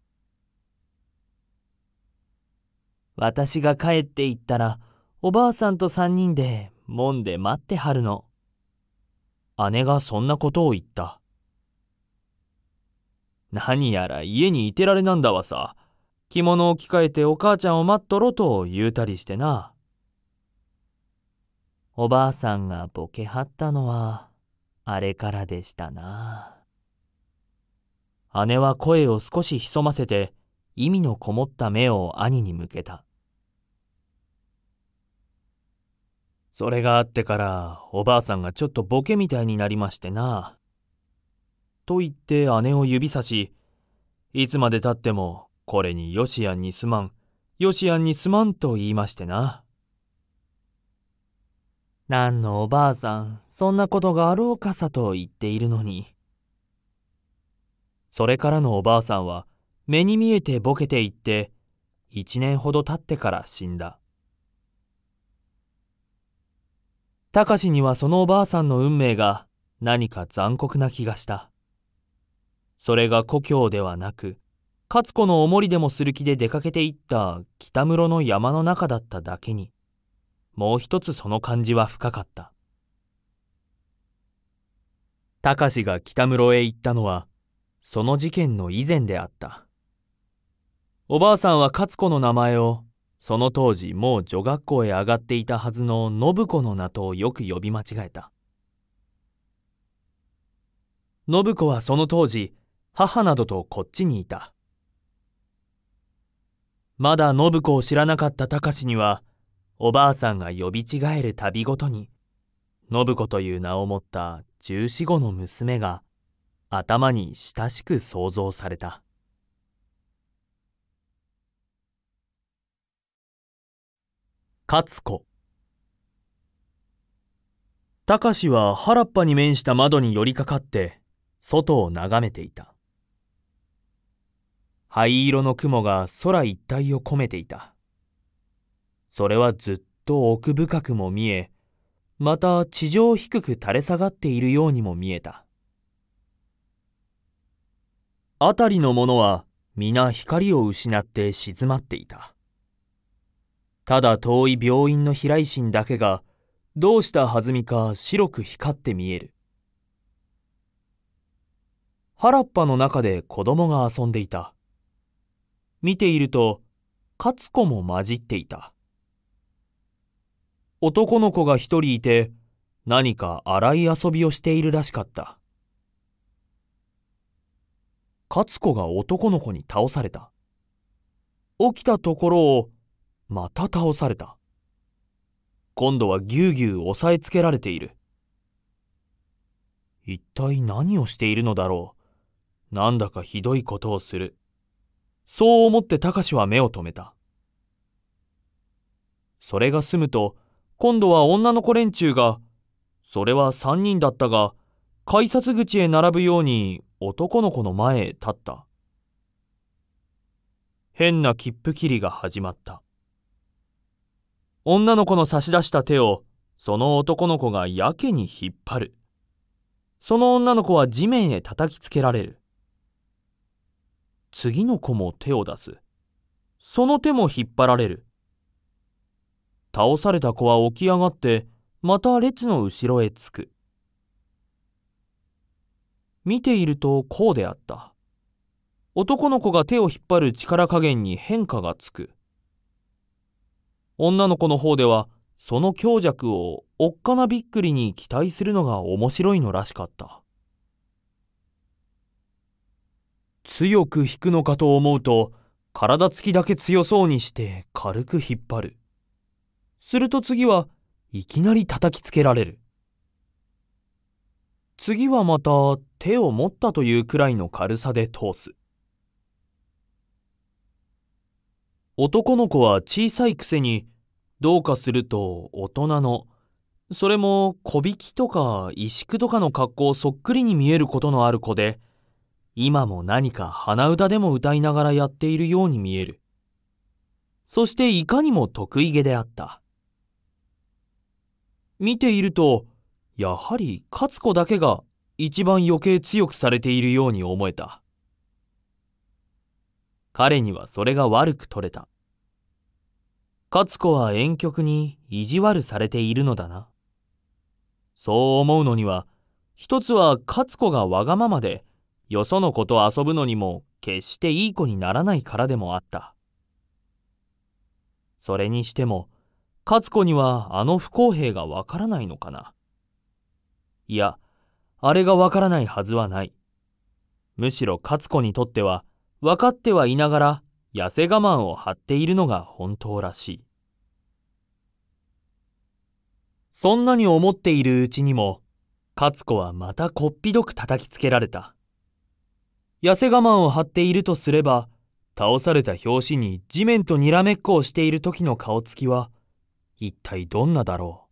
私が帰って行ったら、おばあさんと三人で門で待ってはるの。姉がそんなことを言った。何やら家にいてられなんだわさ。着物を着替えてお母ちゃんを待っとろと言うたりしてな。おばあさんがボケはったのは、あれからでしたな。姉は声を少し潜ませて、意味のこもった目を兄に向けた。それがあってから、おばあさんがちょっとボケみたいになりましてな。と言って姉を指さし、いつまでたってもこれによしやんにすまん、よしやんにすまんと言いましてな。何のおばあさん、そんなことがあろうかさと言っているのに。それからのおばあさんは、目に見えてボケていって、一年ほど経ってから死んだ。たかしにはそのおばあさんの運命が何か残酷な気がした。それが故郷ではなく、かつ子のおもりでもする気で出かけていった北室の山の中だっただけに、もう一つその感じは深かった。隆が北室へ行ったのは、その事件の以前であった。おばあさんは勝子の名前を、その当時もう女学校へ上がっていたはずの信子の名とよく呼び間違えた。信子はその当時、母などとこっちにいた。まだ信子を知らなかった貴司にはおばあさんが呼び違える度ごとに信子という名を持った十四五の娘が頭に親しく想像された勝子貴司は原っぱに面した窓に寄りかかって外を眺めていた灰色の雲が空一帯を込めていた。それはずっと奥深くも見え、また地上低く垂れ下がっているようにも見えた。辺りのものは皆光を失って静まっていた。ただ遠い病院の飛来心だけがどうしたはずみか白く光って見える。原っぱの中で子供が遊んでいた。見ていると、勝子も混じっていた。男の子が一人いて、何か荒い遊びをしているらしかった。勝子が男の子に倒された。起きたところを、また倒された。今度はぎゅうぎゅう押さえつけられている。一体何をしているのだろう。なんだかひどいことをする。そう思って高志は目を留めた。それが済むと、今度は女の子連中が、それは3人だったが、改札口へ並ぶように男の子の前へ立った。変な切符切りが始まった。女の子の差し出した手を、その男の子がやけに引っ張る。その女の子は地面へ叩きつけられる。次の子も手を出す。その手も引っ張られる。倒された子は起き上がって、また列の後ろへ着く。見ているとこうであった。男の子が手を引っ張る力加減に変化がつく。女の子の方では、その強弱をおっかなびっくりに期待するのが面白いのらしかった。強く引くのかと思うと体つきだけ強そうにして軽く引っ張るすると次はいきなり叩きつけられる次はまた手を持ったというくらいの軽さで通す男の子は小さいくせにどうかすると大人のそれも小引きとか石工とかの格好そっくりに見えることのある子で今も何か鼻歌でも歌いながらやっているように見える。そしていかにも得意げであった。見ていると、やはり勝子だけが一番余計強くされているように思えた。彼にはそれが悪く取れた。勝子は遠曲に意地悪されているのだな。そう思うのには、一つは勝子がわがままで、よその子と遊ぶのにも決していい子にならないからでもあった。それにしても、勝子にはあの不公平がわからないのかな。いや、あれがわからないはずはない。むしろ勝子にとっては、分かってはいながら、痩せ我慢を張っているのが本当らしい。そんなに思っているうちにも、勝子はまたこっぴどく叩きつけられた。痩せ我慢を張っているとすれば倒された拍子に地面とにらめっこをしている時の顔つきは一体どんなだろ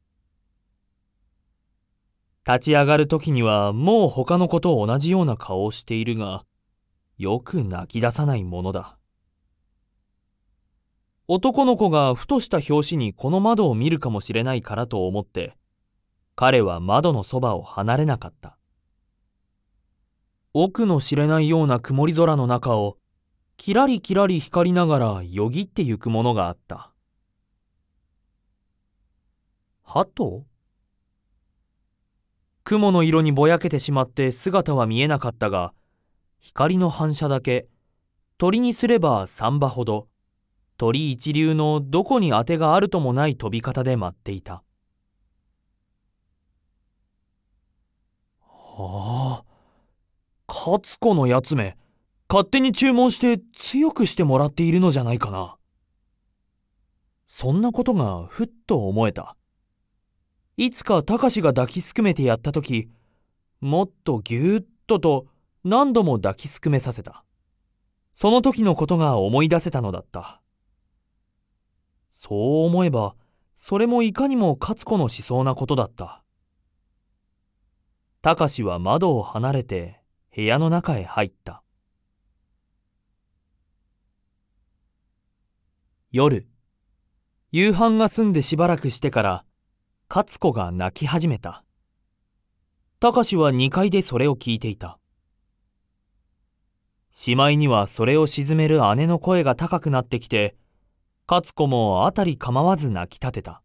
う立ち上がる時にはもう他の子と同じような顔をしているがよく泣き出さないものだ男の子がふとした拍子にこの窓を見るかもしれないからと思って彼は窓のそばを離れなかった奥の知れないような曇り空の中をキラリキラリ光りながらよぎってゆくものがあった鳩雲の色にぼやけてしまって姿は見えなかったが光の反射だけ鳥にすれば三羽ほど鳥一流のどこに当てがあるともない飛び方で舞っていたああ勝子のやつめ勝手に注文して強くしてもらっているのじゃないかなそんなことがふっと思えたいつかたかしが抱きすくめてやった時もっとぎゅーっとと何度も抱きすくめさせたその時のことが思い出せたのだったそう思えばそれもいかにも勝子のしそうなことだったたかしは窓を離れて部屋の中へ入った。夜、夕飯が済んでしばらくしてから、勝子が泣き始めた。隆は2階でそれを聞いていた。しまいにはそれを沈める姉の声が高くなってきて、勝子もあたり構わず泣き立てた。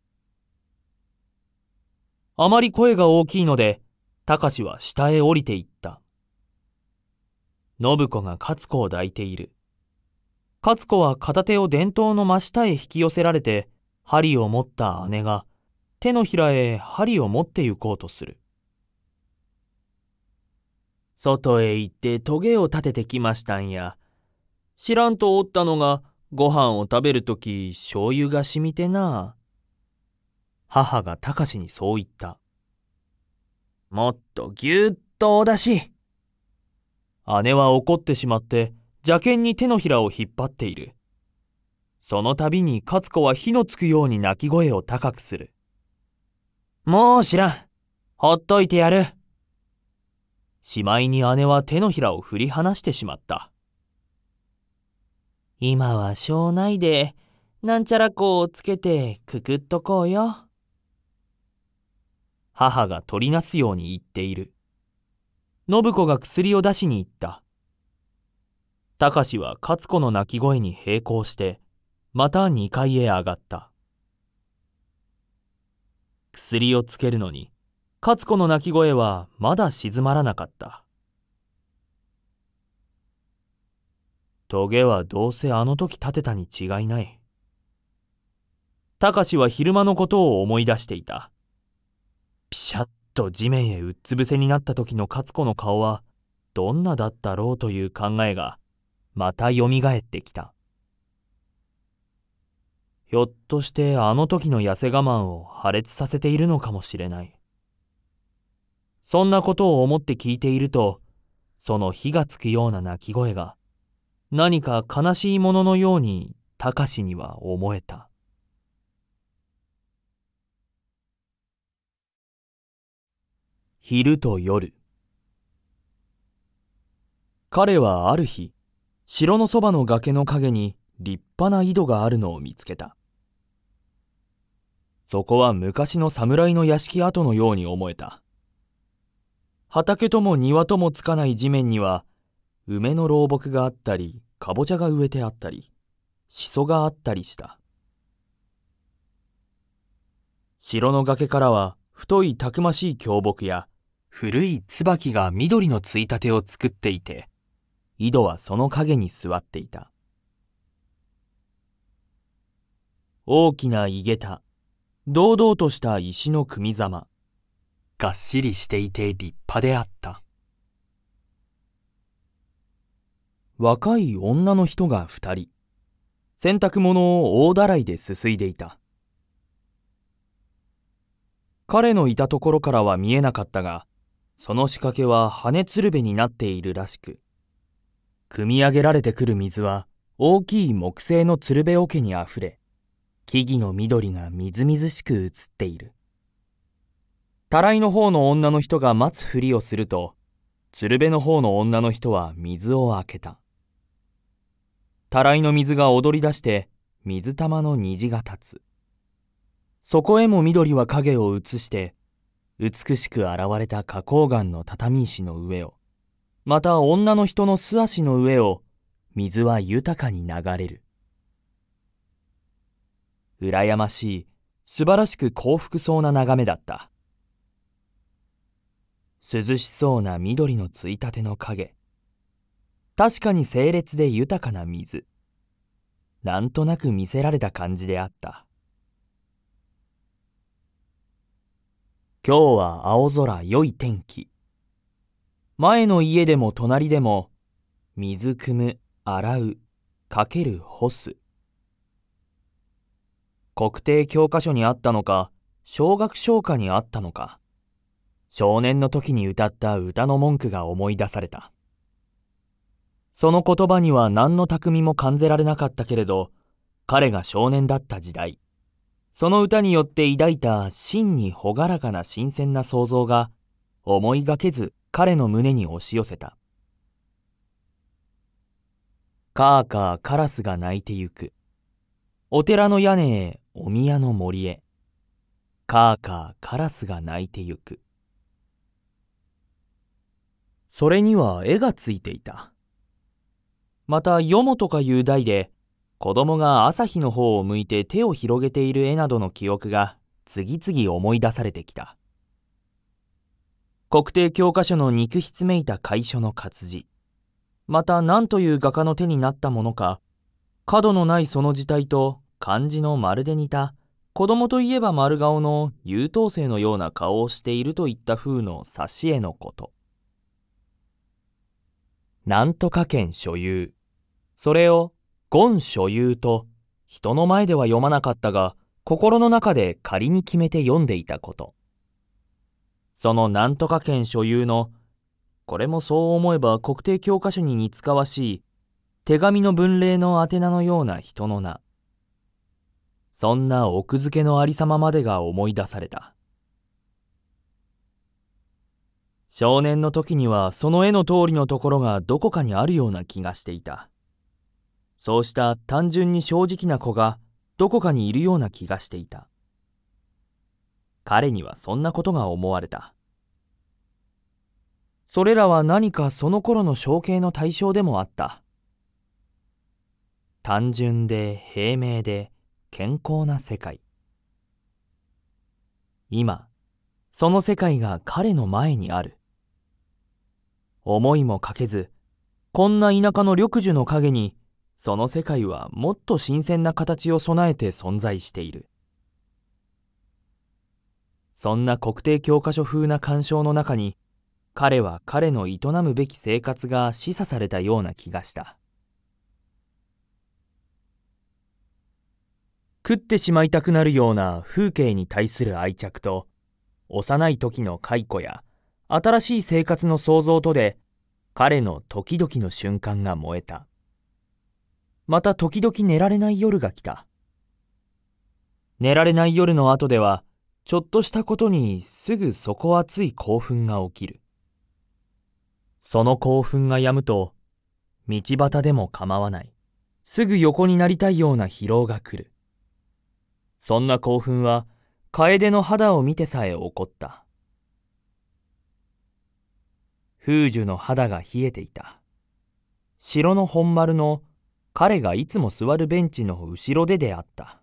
あまり声が大きいので、隆は下へ降りていった。信子が勝子を抱いている。勝子は片手を伝統の真下へ引き寄せられて、針を持った姉が手のひらへ針を持って行こうとする。外へ行ってトゲを立ててきましたんや。知らんとおったのが、ご飯を食べるとき醤油が染みてな。母がたかしにそう言った。もっとぎゅっとお出し。姉は怒ってしまって邪険に手のひらを引っ張っている。その度に勝子は火のつくように泣き声を高くする。もう知らん。ほっといてやる。しまいに姉は手のひらを振り離してしまった。今はしょうないで、なんちゃらこをつけてくくっとこうよ。母が取りなすように言っている。信子が薬を出しに行った。隆は勝子の泣き声に並行して、また二階へ上がった。薬をつけるのに、勝子の泣き声はまだ静まらなかった。トゲはどうせあの時立てたに違いない。たかしは昼間のことを思い出していた。ピシャッと地面へうっつ伏せになった時の勝子の顔はどんなだったろうという考えがまたよみがえってきたひょっとしてあの時の痩せ我慢を破裂させているのかもしれないそんなことを思って聞いているとその火がつくような鳴き声が何か悲しいもののようにたかしには思えた昼と夜彼はある日城のそばの崖の陰に立派な井戸があるのを見つけたそこは昔の侍の屋敷跡のように思えた畑とも庭ともつかない地面には梅の老木があったりかぼちゃが植えてあったりしそがあったりした城の崖からは太いたくましい巨木や古い椿が緑のついたてを作っていて、井戸はその陰に座っていた。大きな井桁、堂々とした石の組ざま。がっしりしていて立派であった。若い女の人が二人、洗濯物を大だらいですすいでいた。彼のいたところからは見えなかったが、その仕掛けは羽つるべになっているらしく、汲み上げられてくる水は大きい木製のつるべ桶にあふれ、木々の緑がみずみずしく映っている。たらいの方の女の人が待つふりをすると、鶴瓶の方の女の人は水を開けた。たらいの水が踊り出して、水玉の虹が立つ。そこへも緑は影を映して、美しく現れた花崗岩の畳石の上を、また女の人の素足の上を、水は豊かに流れる。羨ましい、素晴らしく幸福そうな眺めだった。涼しそうな緑のついたての影。確かに整列で豊かな水。なんとなく見せられた感じであった。今日は青空良い天気。前の家でも隣でも、水汲む、洗う、かける、干す。国定教科書にあったのか、小学唱歌にあったのか、少年の時に歌った歌の文句が思い出された。その言葉には何の巧みも感じられなかったけれど、彼が少年だった時代、その歌によって抱いた真に朗らかな新鮮な想像が思いがけず彼の胸に押し寄せた。カーカーカラスが鳴いてゆく。お寺の屋根へ、お宮の森へ。カーカーカラスが鳴いてゆく。それには絵がついていた。また、よもとかいう台で、子供が朝日の方を向いて手を広げている絵などの記憶が次々思い出されてきた。国定教科書の肉筆めいた楷書の活字。また何という画家の手になったものか、角のないその字体と漢字のまるで似た、子供といえば丸顔の優等生のような顔をしているといった風の挿絵のこと。なんとか県所有。それをゴン所有と人の前では読まなかったが心の中で仮に決めて読んでいたことそのなんとか県所有のこれもそう思えば国定教科書に似つかわしい手紙の文例の宛名のような人の名そんな奥付けのありさままでが思い出された少年の時にはその絵の通りのところがどこかにあるような気がしていたそうした単純に正直な子がどこかにいるような気がしていた彼にはそんなことが思われたそれらは何かその頃の象形の対象でもあった単純で平明で健康な世界今その世界が彼の前にある思いもかけずこんな田舎の緑樹の陰にその世界はもっと新鮮な形を備えて存在している。そんな国定教科書風な鑑賞の中に、彼は彼の営むべき生活が示唆されたような気がした。食ってしまいたくなるような風景に対する愛着と、幼い時の解雇や新しい生活の創造とで、彼の時々の瞬間が燃えた。また時々寝られない夜が来た。寝られない夜の後では、ちょっとしたことにすぐ底熱い興奮が起きる。その興奮が止むと、道端でも構わない。すぐ横になりたいような疲労が来る。そんな興奮は、楓の肌を見てさえ起こった。風樹の肌が冷えていた。城の本丸の彼がいつも座るベンチの後ろで出会った。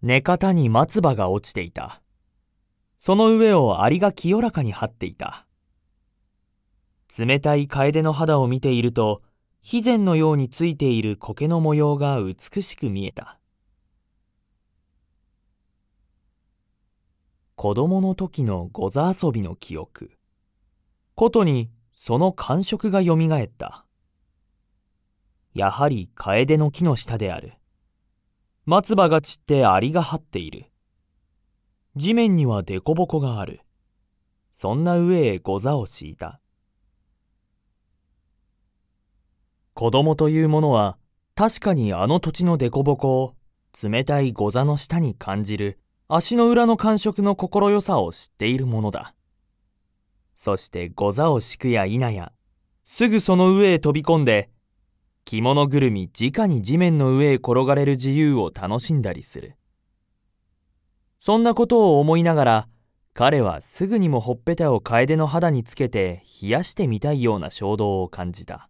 寝方に松葉が落ちていた。その上をアリが清らかに張っていた。冷たい楓の肌を見ていると、肥前のようについている苔の模様が美しく見えた。子供の時のござ遊びの記憶。ことにその感触がえった。やはり楓の木の下である。松葉が散ってアリが張っている。地面には凸凹がある。そんな上へご座を敷いた。子供というものは確かにあの土地の凸凹を冷たいご座の下に感じる足の裏の感触の心よさを知っているものだ。そしてご座を敷くや否や、すぐその上へ飛び込んで、着物ぐるみ直に地面の上へ転がれる自由を楽しんだりする。そんなことを思いながら、彼はすぐにもほっぺたを楓の肌につけて冷やしてみたいような衝動を感じた。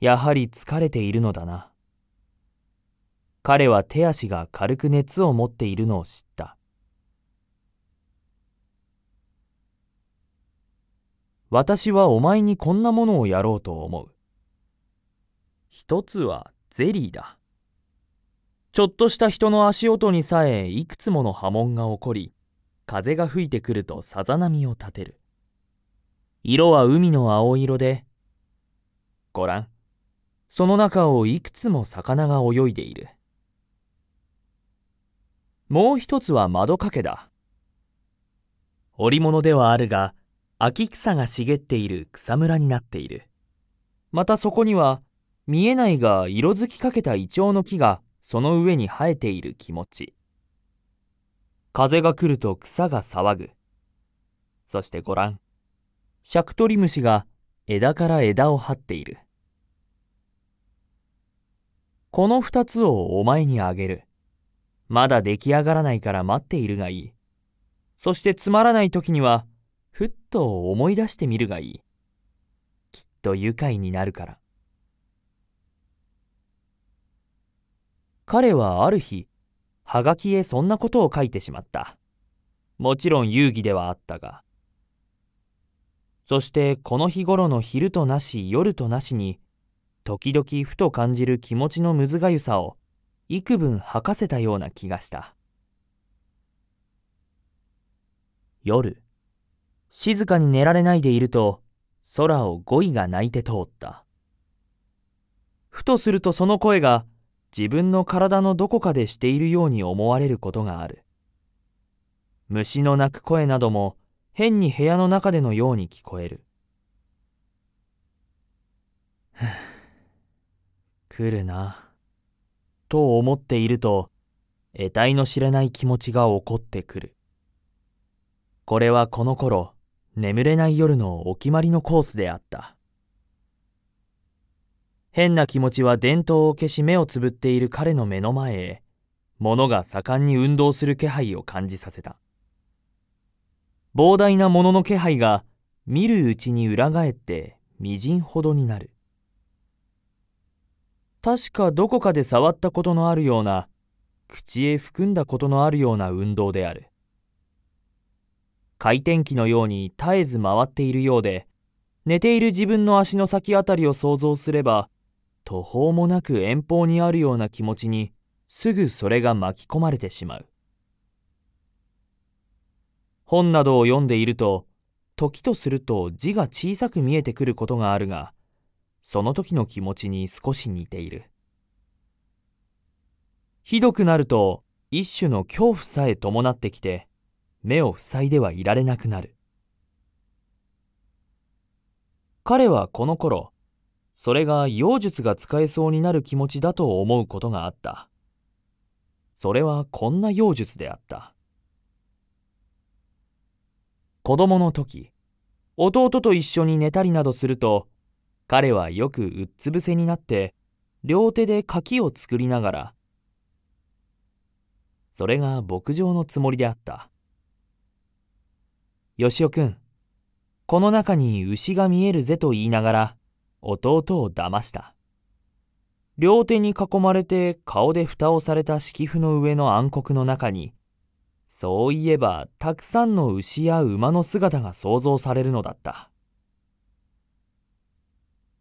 やはり疲れているのだな。彼は手足が軽く熱を持っているのを知った。私はお前にこんなものをやろうと思う。一つはゼリーだ。ちょっとした人の足音にさえいくつもの波紋が起こり、風が吹いてくるとさざ波を立てる。色は海の青色で、ごらん、その中をいくつも魚が泳いでいる。もう一つは窓掛けだ。織物ではあるが、秋草が茂っている草むらになっている。またそこには、見えないが色づきかけたイチョウの木がその上に生えている気持ち。風が来ると草が騒ぐ。そしてご覧。シャクトリムシが枝から枝を張っている。この二つをお前にあげる。まだ出来上がらないから待っているがいい。そしてつまらない時には、ふっと思い出してみるがいい。きっと愉快になるから。彼はある日、はがきへそんなことを書いてしまった。もちろん遊戯ではあったが。そしてこの日頃の昼となし夜となしに、時々ふと感じる気持ちのむずがゆさを幾分吐かせたような気がした。夜。静かに寝られないでいると、空をゴ位が鳴いて通った。ふとするとその声が自分の体のどこかでしているように思われることがある。虫の鳴く声なども変に部屋の中でのように聞こえる。来るな。と思っていると、得体の知れない気持ちが起こってくる。これはこの頃、眠れない夜のお決まりのコースであった。変な気持ちは伝統を消し目をつぶっている彼の目の前へ、物が盛んに運動する気配を感じさせた。膨大なものの気配が見るうちに裏返って微塵ほどになる。確かどこかで触ったことのあるような、口へ含んだことのあるような運動である。回転機のように絶えず回っているようで、寝ている自分の足の先あたりを想像すれば、途方もなく遠方にあるような気持ちに、すぐそれが巻き込まれてしまう。本などを読んでいると、時とすると字が小さく見えてくることがあるが、その時の気持ちに少し似ている。ひどくなると、一種の恐怖さえ伴ってきて、目を塞いではいられなくなる。彼はこの頃、それが妖術が使えそうになる気持ちだと思うことがあった。それはこんな妖術であった。子供の時、弟と一緒に寝たりなどすると、彼はよくうっつ伏せになって、両手で柿を作りながら、それが牧場のつもりであった。よしおくん、この中に牛が見えるぜと言いながら、弟を騙した。両手に囲まれて顔で蓋をされた敷布の上の暗黒の中に、そういえばたくさんの牛や馬の姿が想像されるのだった。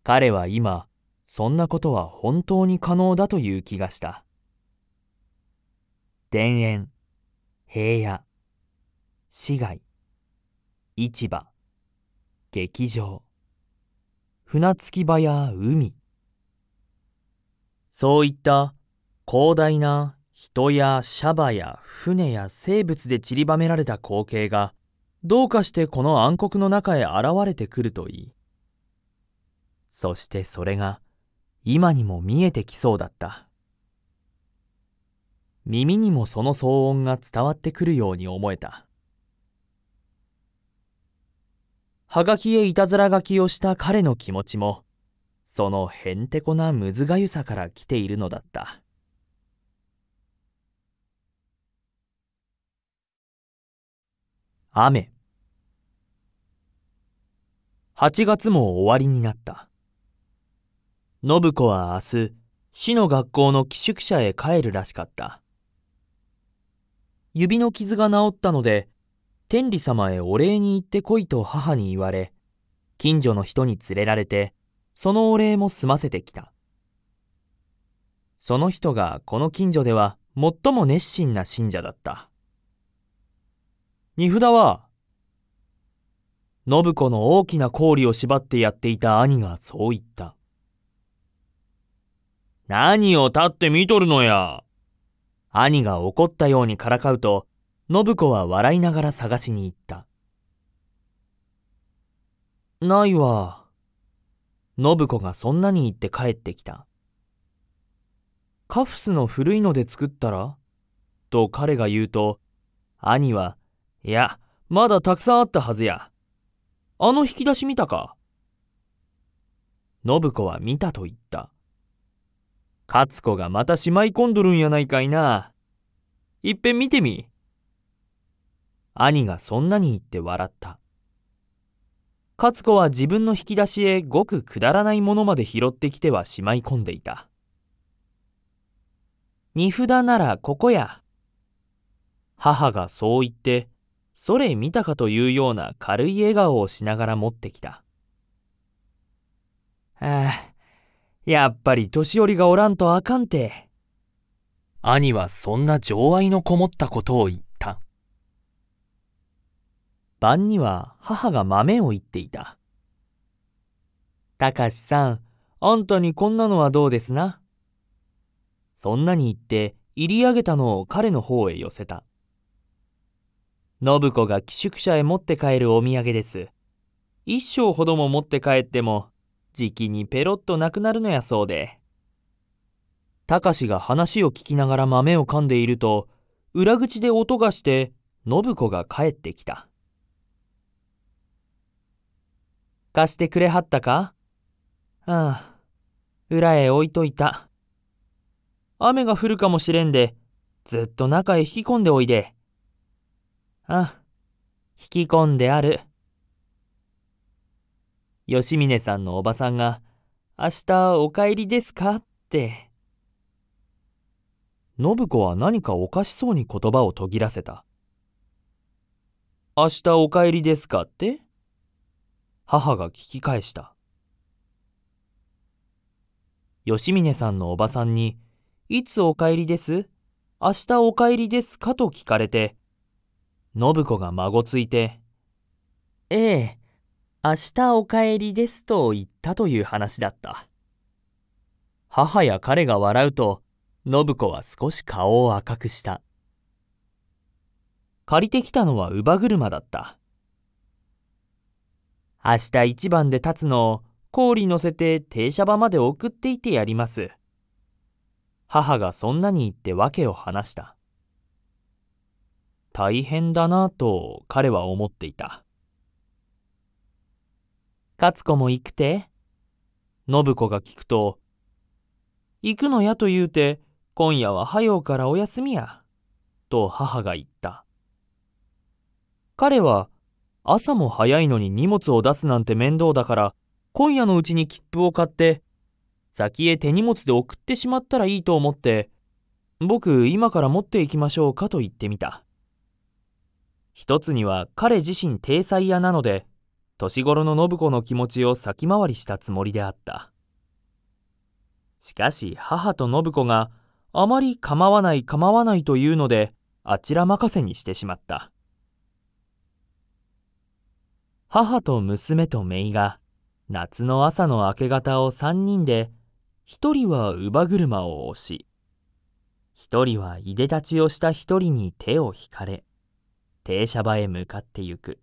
彼は今、そんなことは本当に可能だという気がした。田園、平野、市街、市場劇場船着き場や海そういった広大な人やシャバや船や生物で散りばめられた光景がどうかしてこの暗黒の中へ現れてくるといいそしてそれが今にも見えてきそうだった耳にもその騒音が伝わってくるように思えたはがきへいたずら書きをした彼の気持ちも、そのへんてこなむずがゆさから来ているのだった。雨。8月も終わりになった。信子は明日、市の学校の寄宿舎へ帰るらしかった。指の傷が治ったので、天理様へお礼に行ってこいと母に言われ、近所の人に連れられて、そのお礼も済ませてきた。その人がこの近所では最も熱心な信者だった。荷札は、信子の大きな氷を縛ってやっていた兄がそう言った。何を立って見とるのや。兄が怒ったようにからかうと、信子は笑いながら探しに行った。ないわ。信子がそんなに言って帰ってきた。カフスの古いので作ったらと彼が言うと、兄は、いや、まだたくさんあったはずや。あの引き出し見たか信子は見たと言った。勝子がまたしまい込んどるんやないかいな。いっぺん見てみ。兄がそんなに言って笑った。勝子は自分の引き出しへごくくだらないものまで拾ってきてはしまい込んでいた。荷札ならここや。母がそう言って、それ見たかというような軽い笑顔をしながら持ってきた。ああ、やっぱり年寄りがおらんとあかんて。兄はそんな情愛のこもったことを言っ晩には母が豆を言っていた。たかしさん、あんたにこんなのはどうですな。そんなに言って入り上げたのを彼の方へ寄せた。信子が寄宿舎へ持って帰るお土産です。一升ほども持って帰っても、じきにペロッとなくなるのやそうで。たかしが話を聞きながら豆を噛んでいると、裏口で音がして、信子が帰ってきた。貸してくれはったかああ、裏へ置いといた。雨が降るかもしれんで、ずっと中へ引き込んでおいで。あ、引き込んである。吉峰さんのおばさんが、明日お帰りですかって。信子は何かおかしそうに言葉を途切らせた。明日お帰りですかって母が聞き返した。吉峰さんのおばさんに、いつお帰りです明日お帰りですかと聞かれて、信子が孫ついて、ええ、明日お帰りですと言ったという話だった。母や彼が笑うと、信子は少し顔を赤くした。借りてきたのは乳母車だった。明日一番で立つのを氷乗せて停車場まで送っていてやります。母がそんなに言って訳を話した。大変だなぁと彼は思っていた。勝子も行くて信子が聞くと、行くのやと言うて、今夜は早うからお休みや、と母が言った。彼は朝も早いのに荷物を出すなんて面倒だから今夜のうちに切符を買って先へ手荷物で送ってしまったらいいと思って僕今から持っていきましょうかと言ってみた一つには彼自身体裁屋なので年頃の信子の気持ちを先回りしたつもりであったしかし母と信子があまり構わない構わないというのであちら任せにしてしまった母と娘と姪が夏の朝の明け方を三人で一人は乳母車を押し一人はいでたちをした一人に手を引かれ停車場へ向かってゆく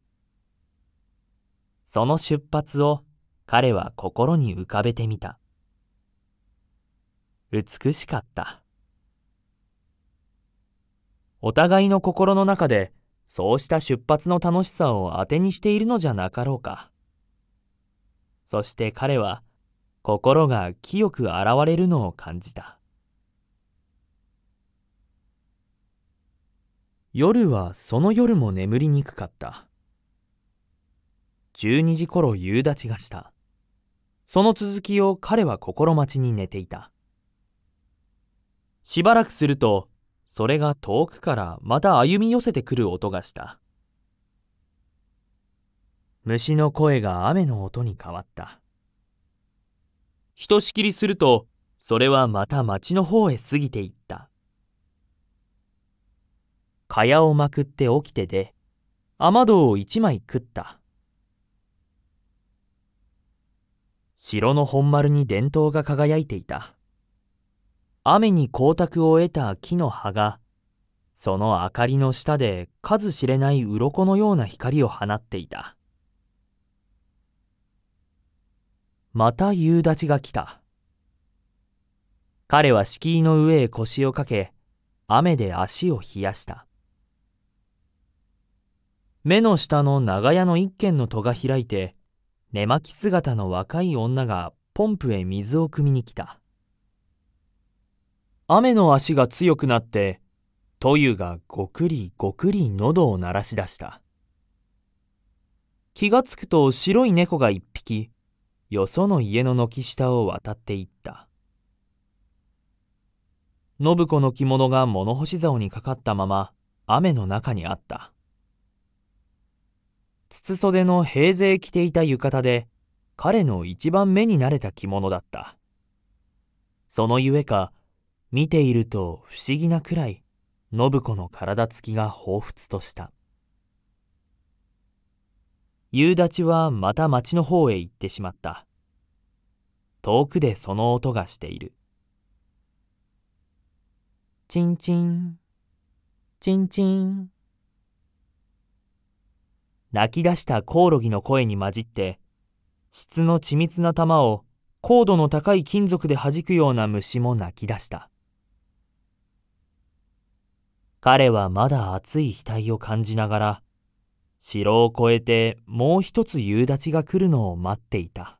その出発を彼は心に浮かべてみた美しかったお互いの心の中でそうした出発の楽しさを当てにしているのじゃなかろうか。そして彼は心が清く現れるのを感じた。夜はその夜も眠りにくかった。12時頃夕立ちがした。その続きを彼は心待ちに寝ていた。しばらくするとそれが遠くからまた歩み寄せてくる音がした。虫の声が雨の音に変わった。ひとしきりすると、それはまた町の方へ過ぎていった。蚊帳をまくって起きてで、雨戸を一枚食った。城の本丸に電灯が輝いていた。雨に光沢を得た木の葉が、その明かりの下で数知れない鱗のような光を放っていた。また夕立ちが来た。彼は敷居の上へ腰をかけ、雨で足を冷やした。目の下の長屋の一軒の戸が開いて、寝巻き姿の若い女がポンプへ水を汲みに来た。雨の足が強くなって、とユがごくりごくり喉を鳴らし出した。気がつくと白い猫が一匹、よその家の軒下を渡っていった。信子の着物が物干し竿にかかったまま雨の中にあった。筒袖の平勢着ていた浴衣で彼の一番目に慣れた着物だった。そのゆえか見ていると不思議なくらい信子の体つきが彷彿とした夕立はまた町の方へ行ってしまった遠くでその音がしているチンチンチンチン泣き出したコオロギの声に混じって質の緻密な玉を高度の高い金属で弾くような虫も泣き出した。彼はまだ熱い額を感じながら、城を越えてもう一つ夕立が来るのを待っていた。